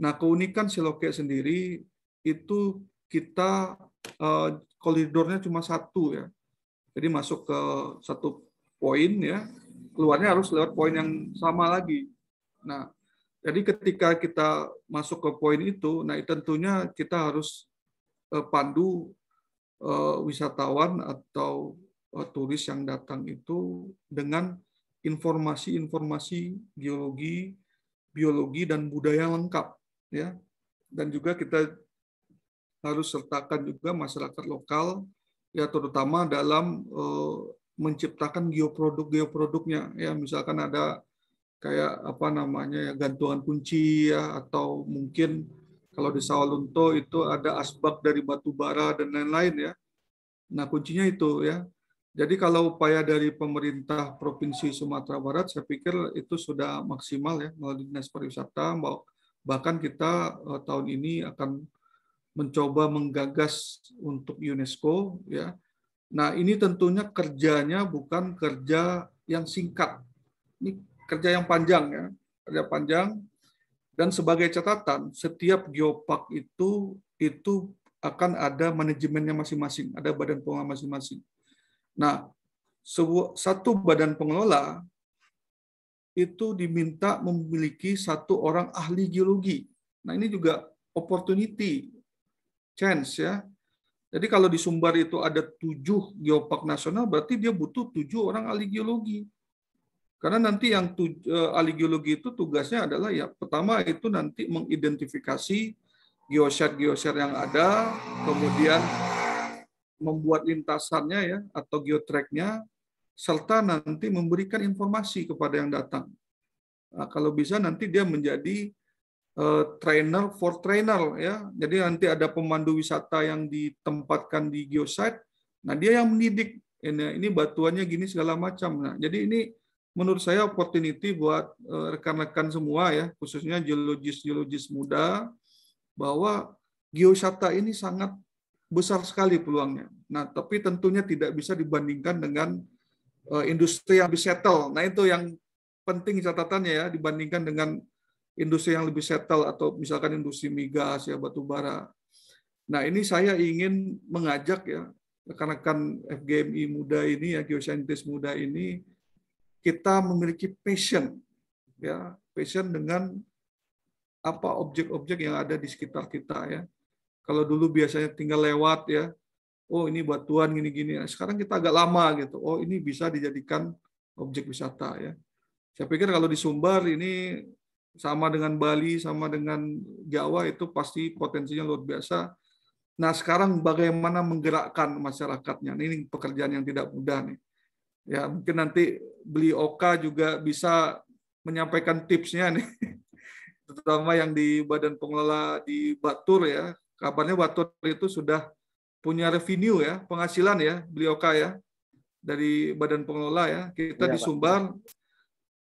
nah keunikan Siloke sendiri itu kita kolidornya eh, koridornya cuma satu ya. Jadi masuk ke satu poin ya, keluarnya harus lewat poin yang sama lagi. Nah, jadi ketika kita masuk ke poin itu, nah tentunya kita harus eh, pandu eh, wisatawan atau turis yang datang itu dengan informasi-informasi geologi, biologi dan budaya lengkap ya. Dan juga kita harus sertakan juga masyarakat lokal ya terutama dalam eh, menciptakan geoproduk-geoproduknya ya misalkan ada kayak apa namanya ya gantungan kunci ya atau mungkin kalau di Sawalunto itu ada asbak dari batu bara dan lain-lain ya. Nah, kuncinya itu ya. Jadi kalau upaya dari pemerintah Provinsi Sumatera Barat saya pikir itu sudah maksimal ya melalui Dinas Pariwisata bahkan kita eh, tahun ini akan mencoba menggagas untuk UNESCO ya. Nah, ini tentunya kerjanya bukan kerja yang singkat. Ini kerja yang panjang ya, kerja panjang. Dan sebagai catatan, setiap geopark itu itu akan ada manajemennya masing-masing, ada badan pengelola masing-masing. Nah, sebuah satu badan pengelola itu diminta memiliki satu orang ahli geologi. Nah, ini juga opportunity chance ya. Jadi kalau di Sumbar itu ada tujuh geopark nasional, berarti dia butuh tujuh orang ahli geologi. Karena nanti yang tujuh, eh, ahli geologi itu tugasnya adalah ya pertama itu nanti mengidentifikasi geoset-geoset yang ada, kemudian membuat lintasannya ya atau geotracknya, serta nanti memberikan informasi kepada yang datang. Nah, kalau bisa nanti dia menjadi Eh, trainer for trainer ya. Jadi nanti ada pemandu wisata yang ditempatkan di geosite. Nah, dia yang mendidik ini ini batuannya gini segala macam. Nah, jadi ini menurut saya opportunity buat eh, rekan-rekan semua ya, khususnya geologis-geologis muda bahwa geosata ini sangat besar sekali peluangnya. Nah, tapi tentunya tidak bisa dibandingkan dengan eh, industri yang disetel. Nah, itu yang penting catatannya ya dibandingkan dengan industri yang lebih settle atau misalkan industri migas ya batu bara. Nah, ini saya ingin mengajak ya rekan-rekan FGMI muda ini ya geoscientist muda ini kita memiliki passion ya, passion dengan apa objek-objek yang ada di sekitar kita ya. Kalau dulu biasanya tinggal lewat ya, oh ini batuan gini-gini. Nah, sekarang kita agak lama gitu. Oh ini bisa dijadikan objek wisata ya. Saya pikir kalau di Sumbar ini sama dengan Bali, sama dengan Jawa itu pasti potensinya luar biasa. Nah, sekarang bagaimana menggerakkan masyarakatnya? Nah, ini pekerjaan yang tidak mudah nih. Ya, mungkin nanti beli Oka juga bisa menyampaikan tipsnya nih. *laughs* Terutama yang di Badan Pengelola di Batur ya. Kabarnya Batur itu sudah punya revenue ya, penghasilan ya, beli Oka ya dari Badan Pengelola ya. Kita ya, di Sumbar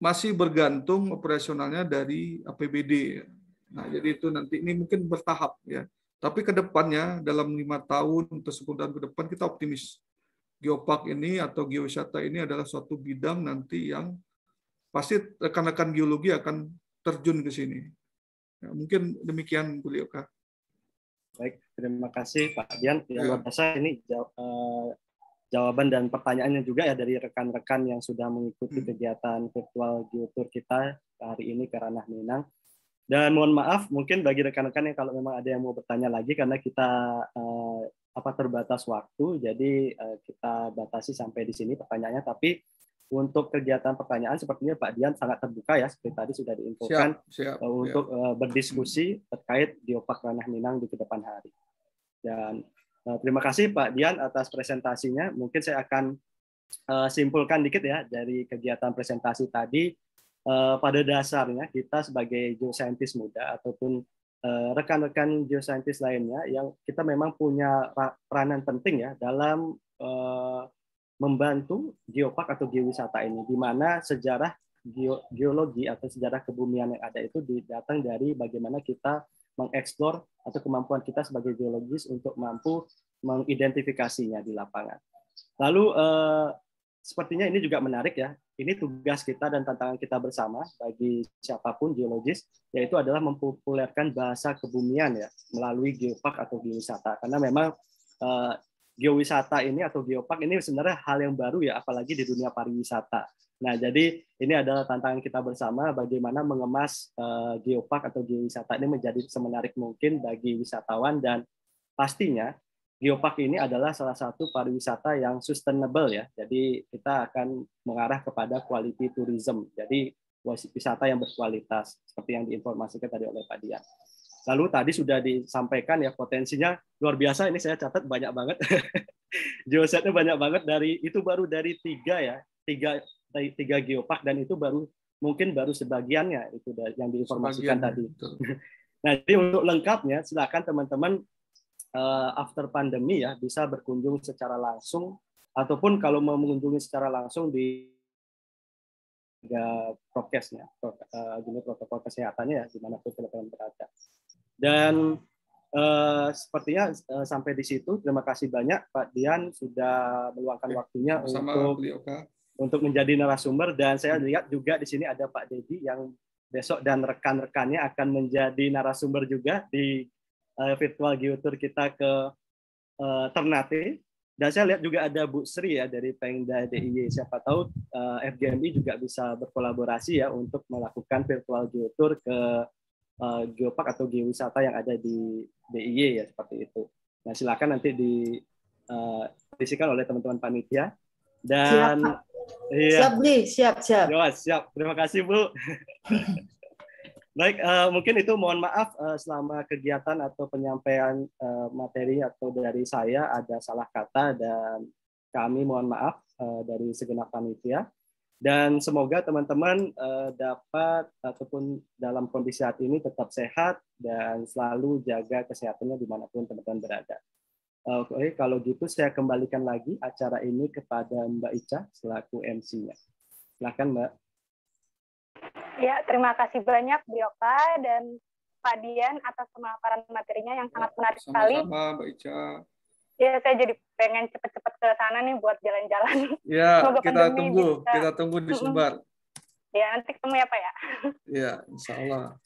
masih bergantung operasionalnya dari APBD. Ya. Nah, jadi itu nanti ini mungkin bertahap ya. Tapi ke depannya dalam lima tahun atau sepuluh tahun ke depan kita optimis geopark ini atau geowisata ini adalah suatu bidang nanti yang pasti rekan-rekan geologi akan terjun ke sini. Ya, mungkin demikian Bu Lioka. Baik, terima kasih Pak Dian. ya. luar biasa ini eh, jawaban dan pertanyaannya juga ya dari rekan-rekan yang sudah mengikuti hmm. kegiatan virtual geotour kita hari ini ke ranah Minang. Dan mohon maaf mungkin bagi rekan-rekan yang kalau memang ada yang mau bertanya lagi karena kita eh, apa terbatas waktu, jadi eh, kita batasi sampai di sini pertanyaannya. Tapi untuk kegiatan pertanyaan sepertinya Pak Dian sangat terbuka ya seperti tadi sudah diinfokan eh, untuk siap. Eh, berdiskusi terkait geopark ranah Minang di kedepan hari. Dan Nah, terima kasih Pak Dian atas presentasinya. Mungkin saya akan eh, simpulkan dikit ya dari kegiatan presentasi tadi. Eh, pada dasarnya kita sebagai geoscientist muda ataupun rekan-rekan geoscientist lainnya yang kita memang punya peranan penting ya dalam membantu geopark atau geowisata ini di mana sejarah geologi atau sejarah kebumian yang ada itu datang dari bagaimana kita mengeksplor atau kemampuan kita sebagai geologis untuk mampu mengidentifikasinya di lapangan. Lalu eh, sepertinya ini juga menarik ya. Ini tugas kita dan tantangan kita bersama bagi siapapun geologis, yaitu adalah mempopulerkan bahasa kebumian ya melalui geopark atau geowisata. Karena memang eh, geowisata ini atau geopark ini sebenarnya hal yang baru ya, apalagi di dunia pariwisata. Nah, jadi ini adalah tantangan kita bersama bagaimana mengemas uh, geopark atau geowisata ini menjadi semenarik mungkin bagi wisatawan dan pastinya geopark ini adalah salah satu pariwisata yang sustainable ya. Jadi kita akan mengarah kepada quality tourism. Jadi wisata yang berkualitas seperti yang diinformasikan tadi oleh Pak Dian. Lalu tadi sudah disampaikan ya potensinya luar biasa ini saya catat banyak banget. *laughs* Geosetnya banyak banget dari itu baru dari tiga ya tiga tiga geopark dan itu baru mungkin baru sebagiannya itu yang diinformasikan Sebagian, ya, tadi. *laughs* Nah, jadi untuk lengkapnya silakan teman-teman uh, after pandemi ya bisa berkunjung secara langsung ataupun kalau mau mengunjungi secara langsung di prokesnya, guna eh, protokol kesehatannya ya dimanapun teman-teman berada. Dan uh, sepertinya uh, sampai di situ. Terima kasih banyak Pak Dian sudah meluangkan waktunya Sama untuk Kak untuk menjadi narasumber dan saya lihat juga di sini ada Pak Dedi yang besok dan rekan-rekannya akan menjadi narasumber juga di uh, virtual geotour kita ke uh, Ternate dan saya lihat juga ada Bu Sri ya dari Pengda DIY siapa tahu uh, eh, FGMI juga bisa berkolaborasi ya untuk melakukan virtual geotour ke uh, geopark atau geowisata yang ada di DIY ya seperti itu. Nah silakan nanti di uh, oleh teman-teman panitia dan siap, iya. siap nih, siap, siap. Yo, siap. Terima kasih, Bu. *laughs* Baik, uh, mungkin itu mohon maaf uh, selama kegiatan atau penyampaian uh, materi atau dari saya ada salah kata dan kami mohon maaf uh, dari segenap panitia. Dan semoga teman-teman uh, dapat ataupun dalam kondisi saat ini tetap sehat dan selalu jaga kesehatannya dimanapun teman-teman berada. Oke, okay, kalau gitu saya kembalikan lagi acara ini kepada Mbak Ica selaku MC-nya. Silakan, Mbak. Ya, terima kasih banyak Bioka dan Pak Dian atas pemaparan materinya yang sangat menarik Sama-sama, sekali. Sama, Mbak Ica. Ya, saya jadi pengen cepat-cepat ke sana nih buat jalan-jalan. Ya, *laughs* Semoga kita tunggu. Bisa. Kita tunggu di Sumbar. Ya, nanti ketemu ya, Pak ya. *laughs* Ya, insya Allah.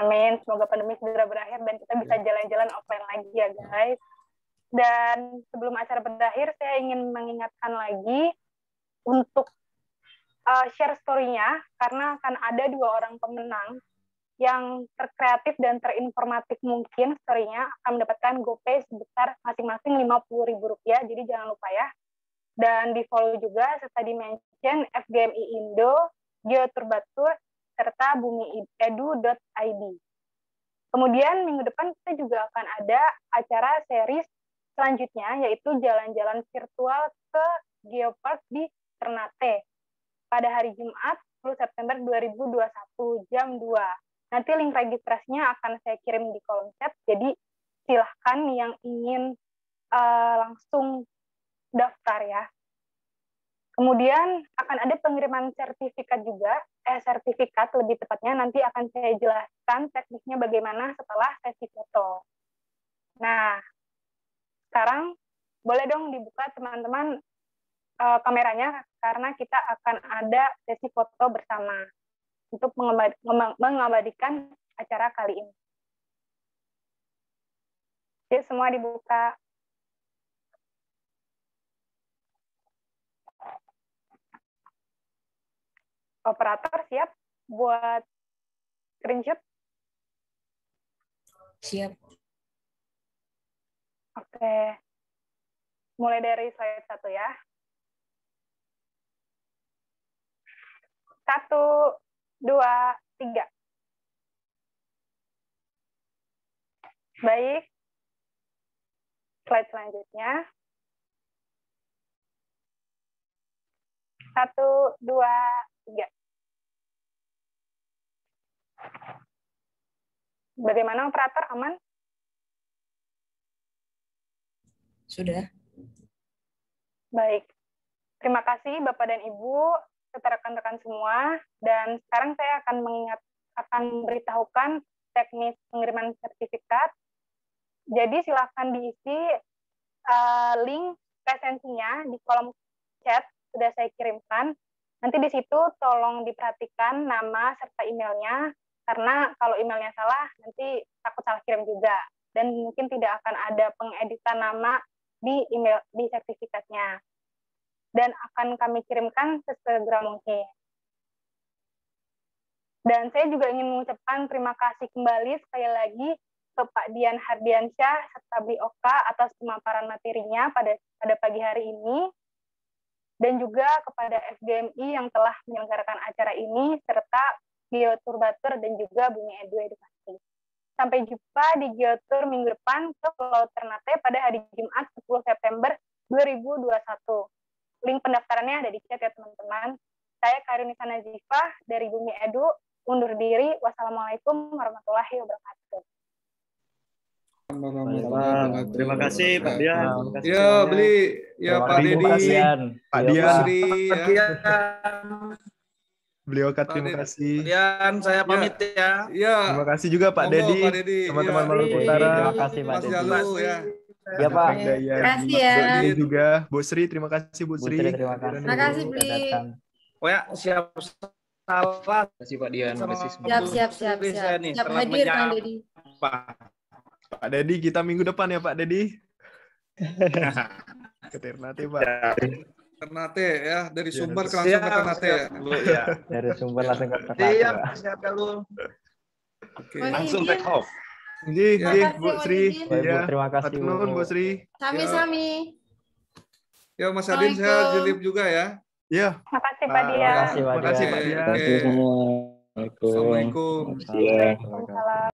Amin. Semoga pandemi segera berakhir dan kita bisa ya. jalan-jalan offline lagi ya, guys. Dan sebelum acara berakhir, saya ingin mengingatkan lagi untuk uh, share story-nya, karena akan ada dua orang pemenang yang terkreatif dan terinformatif mungkin story-nya akan mendapatkan GoPay sebesar masing-masing Rp50.000. Jadi jangan lupa ya. Dan di-follow juga serta di-mention FGMI Indo, Geoturbatur, serta Bumi Edu.id. Kemudian minggu depan kita juga akan ada acara series Selanjutnya yaitu jalan-jalan virtual ke Geopark di Ternate pada hari Jumat 10 September 2021 jam 2. Nanti link registrasinya akan saya kirim di kolom chat. Jadi silahkan yang ingin uh, langsung daftar ya. Kemudian akan ada pengiriman sertifikat juga, eh sertifikat lebih tepatnya nanti akan saya jelaskan teknisnya bagaimana setelah sesi foto. Nah, sekarang boleh dong dibuka teman-teman uh, kameranya karena kita akan ada sesi foto bersama untuk mengabadikan acara kali ini. Oke, semua dibuka. Operator siap buat screenshot? Siap. Oke. Mulai dari slide satu ya. Satu, dua, tiga. Baik. Slide selanjutnya. Satu, dua, tiga. Bagaimana operator aman? Sudah. Baik. Terima kasih Bapak dan Ibu serta rekan-rekan semua. Dan sekarang saya akan mengingat akan beritahukan teknis pengiriman sertifikat. Jadi silakan diisi uh, link presensinya di kolom chat sudah saya kirimkan. Nanti di situ tolong diperhatikan nama serta emailnya karena kalau emailnya salah nanti takut salah kirim juga dan mungkin tidak akan ada pengeditan nama di email di sertifikatnya dan akan kami kirimkan sesegera mungkin. Dan saya juga ingin mengucapkan terima kasih kembali sekali lagi ke Pak Dian Hardiansyah serta Bli Oka atas pemaparan materinya pada pada pagi hari ini dan juga kepada FGMI yang telah menyelenggarakan acara ini serta Bio Turbater dan juga Bumi Edu Edukasi. Sampai jumpa di Geotur minggu depan ke Pulau Ternate pada hari Jumat 10 September 2021. Link pendaftarannya ada di chat ya teman-teman. Saya Karunisa Nazifa dari Bumi Edu, undur diri. Wassalamualaikum warahmatullahi wabarakatuh. Terima kasih Pak Dian. Kasih ya beli ya Pak Dedi, Pak Dian, Pak Dian, Pak Dian beliau Kak, terima kasih. Kalian saya iya. pamit ya. ya. Terima kasih juga Pak Dedi, iya. teman-teman ya. Maluku Utara. Terima kasih Pak Dedi. Ya. Ya Pak. Terima kasih ya. Dedi juga, Bu Sri, terima kasih Bu Sri. Terima kasih. Terima kasih Oh ya, siap salah. Terima kasih Pak Dian. Siap, siap, siap. Siap, siap hadir Pak Dedi. Pak Dedi, kita minggu depan ya Pak Dedi. *laughs* Ketir nanti Pak. Ya. Ternate ya, dari iya, sumber ya, langsung ke Ternate ya. Iya. Dari sumber iya. langsung ke Ternate. Ya, iya, siap kalau. Oke. Langsung take off. Ji, ya. Bu Sri. Ya. Terima kasih. kasih, Bu Sri. Sami-sami. Ya, Mas Adin saya jelip juga ya. Ya. Makasih Pak Dia. Makasih Pak Dia. Makasih Pak Dia. Assalamualaikum. Assalamualaikum.